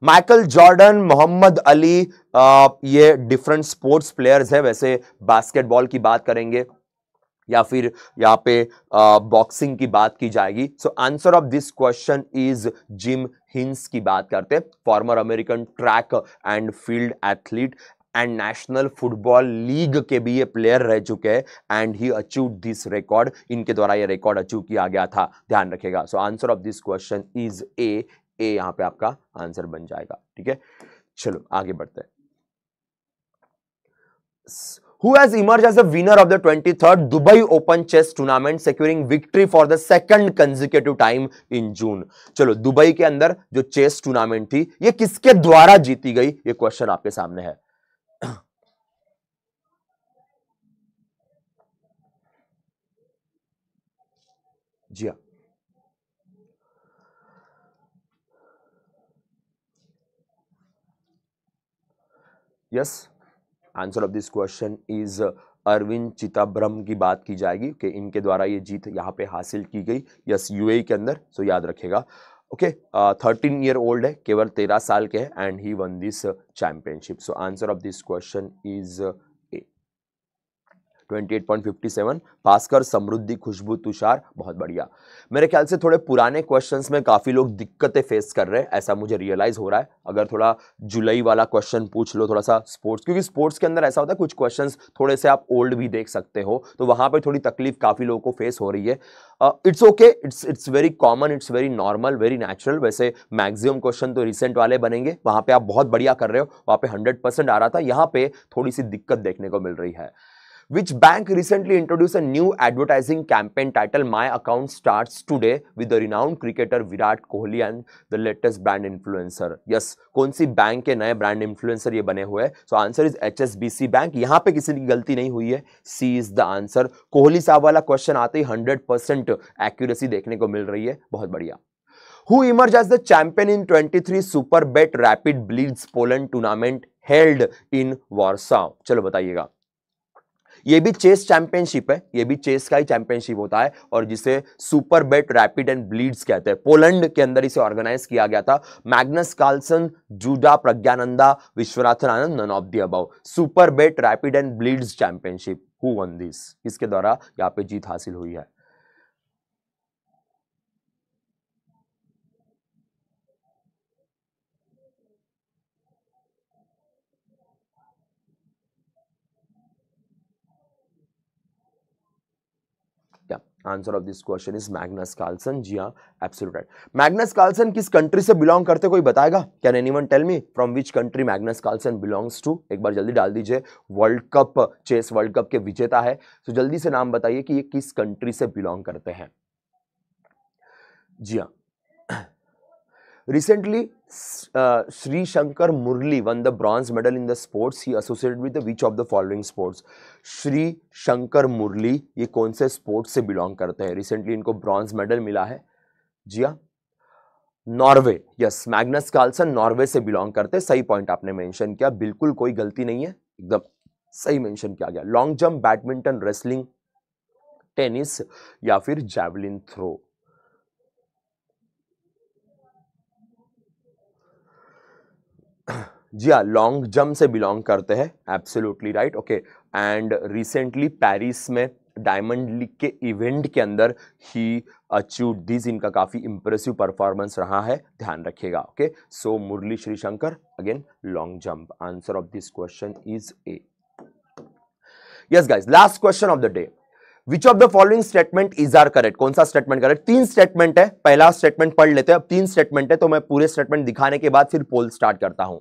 माइकल जॉर्डन मोहम्मद अली आ, ये डिफरेंट स्पोर्ट्स प्लेयर्स है वैसे बास्केटबॉल की बात करेंगे या फिर यहाँ पे बॉक्सिंग की बात की जाएगी so answer of this question is Jim Hines की बात करते हैं former American track and field athlete and National Football League के भी ये प्लेयर रह चुके हैं and he achieve this record इनके द्वारा ये रिकॉर्ड अचीव किया गया था ध्यान रखेगा so answer of this question is A A यहाँ पे आपका आंसर बन जाएगा ठीक है चलो आगे बढ़ते हैं who has emerged as the winner of the 23rd Dubai Open Chess Tournament, securing victory for the second consecutive time in June. चलो दुबई के अंदर जो चेस टूर्नामेंट थी ये किसके द्वारा जीती गई ये क्वेश्चन आपके सामने है जी हाँ yes yes. Answer of this question is Arvind Chithambaram की बात की जाएगी कि इनके द्वारा ये जीत यहाँ पे हासिल की गई यस यूएई के अंदर सो याद रखेगा ओके थर्टीन ईयर ओल्ड है केवल तेरह साल के हैं and he won this championship so answer of this question is 28.57 Bhaskar Samriddhi Khushboo Tushar बहुत बढ़िया मेरे ख्याल से थोड़े पुराने क्वेश्चंस में काफ़ी लोग दिक्कतें फेस कर रहे हैं ऐसा मुझे रियलाइज़ हो रहा है अगर थोड़ा जुलाई वाला क्वेश्चन पूछ लो थोड़ा सा स्पोर्ट्स क्योंकि स्पोर्ट्स के अंदर ऐसा होता है कुछ क्वेश्चन थोड़े से आप ओल्ड भी देख सकते हो तो वहाँ पर थोड़ी तकलीफ काफ़ी लोगों को फेस हो रही है it's okay it's it's very common it's very normal very natural वैसे मैक्सिमम क्वेश्चन तो रिसेंट वाले बनेंगे वहाँ पे आप बहुत बढ़िया कर रहे हो वहाँ पे 100 परसेंट आ रहा था यहाँ पे थोड़ी सी दिक्कत देखने को मिल रही है which bank recently introduced a new advertising campaign titled My Account Starts Today with the renowned cricketer Virat Kohli and the latest brand influencer? Yes, कौन सी bank के नए brand influencer ये बने हुए हैं so answer is H S B C bank यहाँ पे किसी की गलती नहीं हुई है C is the answer Kohli साहब वाला क्वेश्चन आते ही हंड्रेड परसेंट एक्यूरेसी देखने को मिल रही है बहुत बढ़िया who emerged as the champion in 23 Super Bet Rapid blitz Poland tournament held in Warsaw. चलो बताइएगा ये भी चेस चैंपियनशिप है ये भी चेस का ही चैंपियनशिप होता है और जिसे Superbet rapid and blitz कहते हैं पोलैंड के अंदर इसे ऑर्गेनाइज किया गया था Magnus Carlsen Duda Praggnanandhaa Viswanathan Anand none of the above Superbet rapid and blitz championship who won this इसके द्वारा यहाँ पे जीत हासिल हुई है answer of this question is Magnus Carlsen जी हाँ एब्सोल्यूट राइट मैग्नस कार्लसन किस कंट्री से बिलोंग करते कोई बताएगा can anyone tell me from which country Magnus Carlsen belongs to एक बार जल्दी डाल दीजिए World Cup chess world Cup के विजेता है तो जल्दी से नाम बताइए कि ये किस कंट्री से बिलोंग करते हैं जी हाँ recently Sreeshankar Murali won the bronze medal in the sports he associated with with the which of the Sreeshankar Murali ये कौन से स्पोर्ट्स से बिलोंग करते हैं रिसेंटली इनको ब्रॉन्ज मेडल मिला है जी हाँ Norway yes Magnus Carlsen Norway से बिलोंग करते हैं सही पॉइंट आपने मेंशन किया बिल्कुल कोई गलती नहीं है एकदम सही मेंशन किया गया long jump badminton wrestling tennis या फिर जैवलिन थ्रो जी हाँ लॉन्ग जंप से बिलोंग करते हैं absolutely right okay and recently Paris में डायमंड लीग के इवेंट के अंदर ही अचीव दिस इनका काफ़ी इंप्रेसिव परफॉर्मेंस रहा है ध्यान रखिएगा okay so Murali Sreeshankar again long jump answer of this question is A yes guys last question of the day which of the following statement is are correct कौन सा स्टेटमेंट करेक्ट तीन statement है पहला statement पढ़ लेते हैं अब तीन स्टेटमेंट है तो मैं पूरे स्टेटमेंट दिखाने के बाद फिर पोल स्टार्ट करता हूं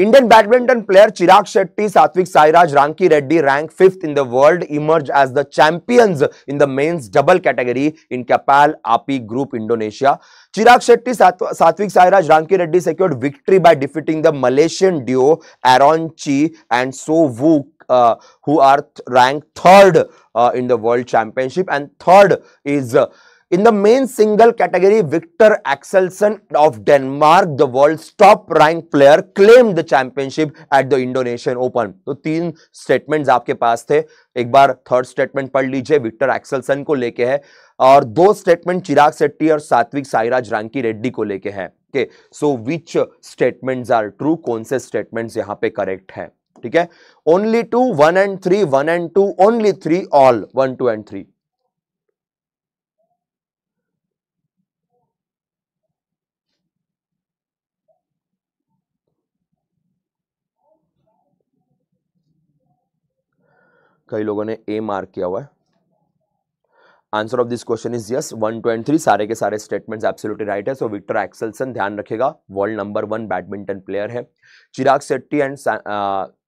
Indian badminton player Chirag Shetty Satwik Sairaj Rankireddy rank fifth in the world emerge as the champions in the men's double category in Kapal Api Group Indonesia Chirag Shetty Satwik Sairaj Rankireddy secured victory by defeating the Malaysian duo Aaron Chia and Soh Wooi uh, who are ranked third uh, in the World Championship. And third is uh, in the main single category, Victor Axelsen of Denmark, the world's top-ranked player, claimed the championship at the Indonesian Open. so, तीन statements aapke paas the ek bar third statement pad lijiye victor axelsen ko leke hai aur do statement chirag Shetty aur satvik sairaj ranki reddy ko leke hai okay so which statements are true kaun se statements yahan pe correct hai ठीक है only two one and three one and two only three all one two and three कई लोगों ने A mark किया हुआ है answer of this question is yes one two and three सारे के सारे स्टेटमेंट्स एब्सोल्युटली राइट है सो विक्टर एक्सेलसन ध्यान रखेगा world number one badminton player है Chirag Shetty and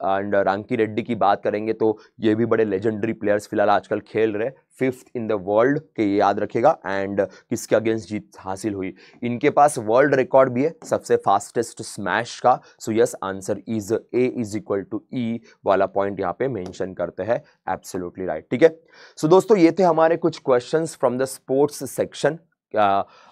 and Rankireddy की बात करेंगे तो ये भी बड़े लेजेंडरी प्लेयर्स फिलहाल आजकल खेल रहे फिफ्थ इन द वर्ल्ड के ये याद रखेगा एंड किसके अगेंस्ट जीत हासिल हुई इनके पास वर्ल्ड रिकॉर्ड भी है सबसे फास्टेस्ट स्मैश का सो yes answer is A is equal to E वाला पॉइंट यहाँ पे मेंशन करते हैं एब्सोल्युटली राइट ठीक है सो दोस्तों ये थे हमारे कुछ questions from the sports section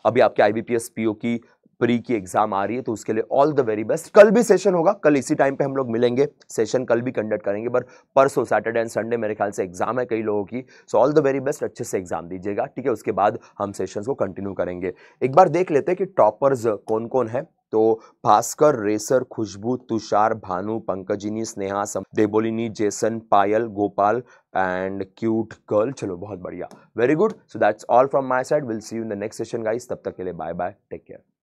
अभी आपके आई बी पी की प्री की एग्जाम आ रही है तो उसके लिए ऑल द वेरी बेस्ट कल भी सेशन होगा कल इसी टाइम पे हम लोग मिलेंगे सेशन कल भी कंडक्ट करेंगे पर परसों सैटरडे एंड संडे मेरे ख्याल से एग्जाम है कई लोगों की so all the very best अच्छे से एग्जाम दीजिएगा ठीक है उसके बाद हम सेशन को कंटिन्यू करेंगे एक बार देख लेते हैं कि टॉपर्स कौन कौन है तो भास्कर रेसर Khushboo Tushar Bhanu Pankajini Sneha Debolini Jason Payal Gopal and cute girl चलो बहुत बढ़िया very good so that's all from my side will see you in the next session guys तब तक के लिए बाय बाय टेक केयर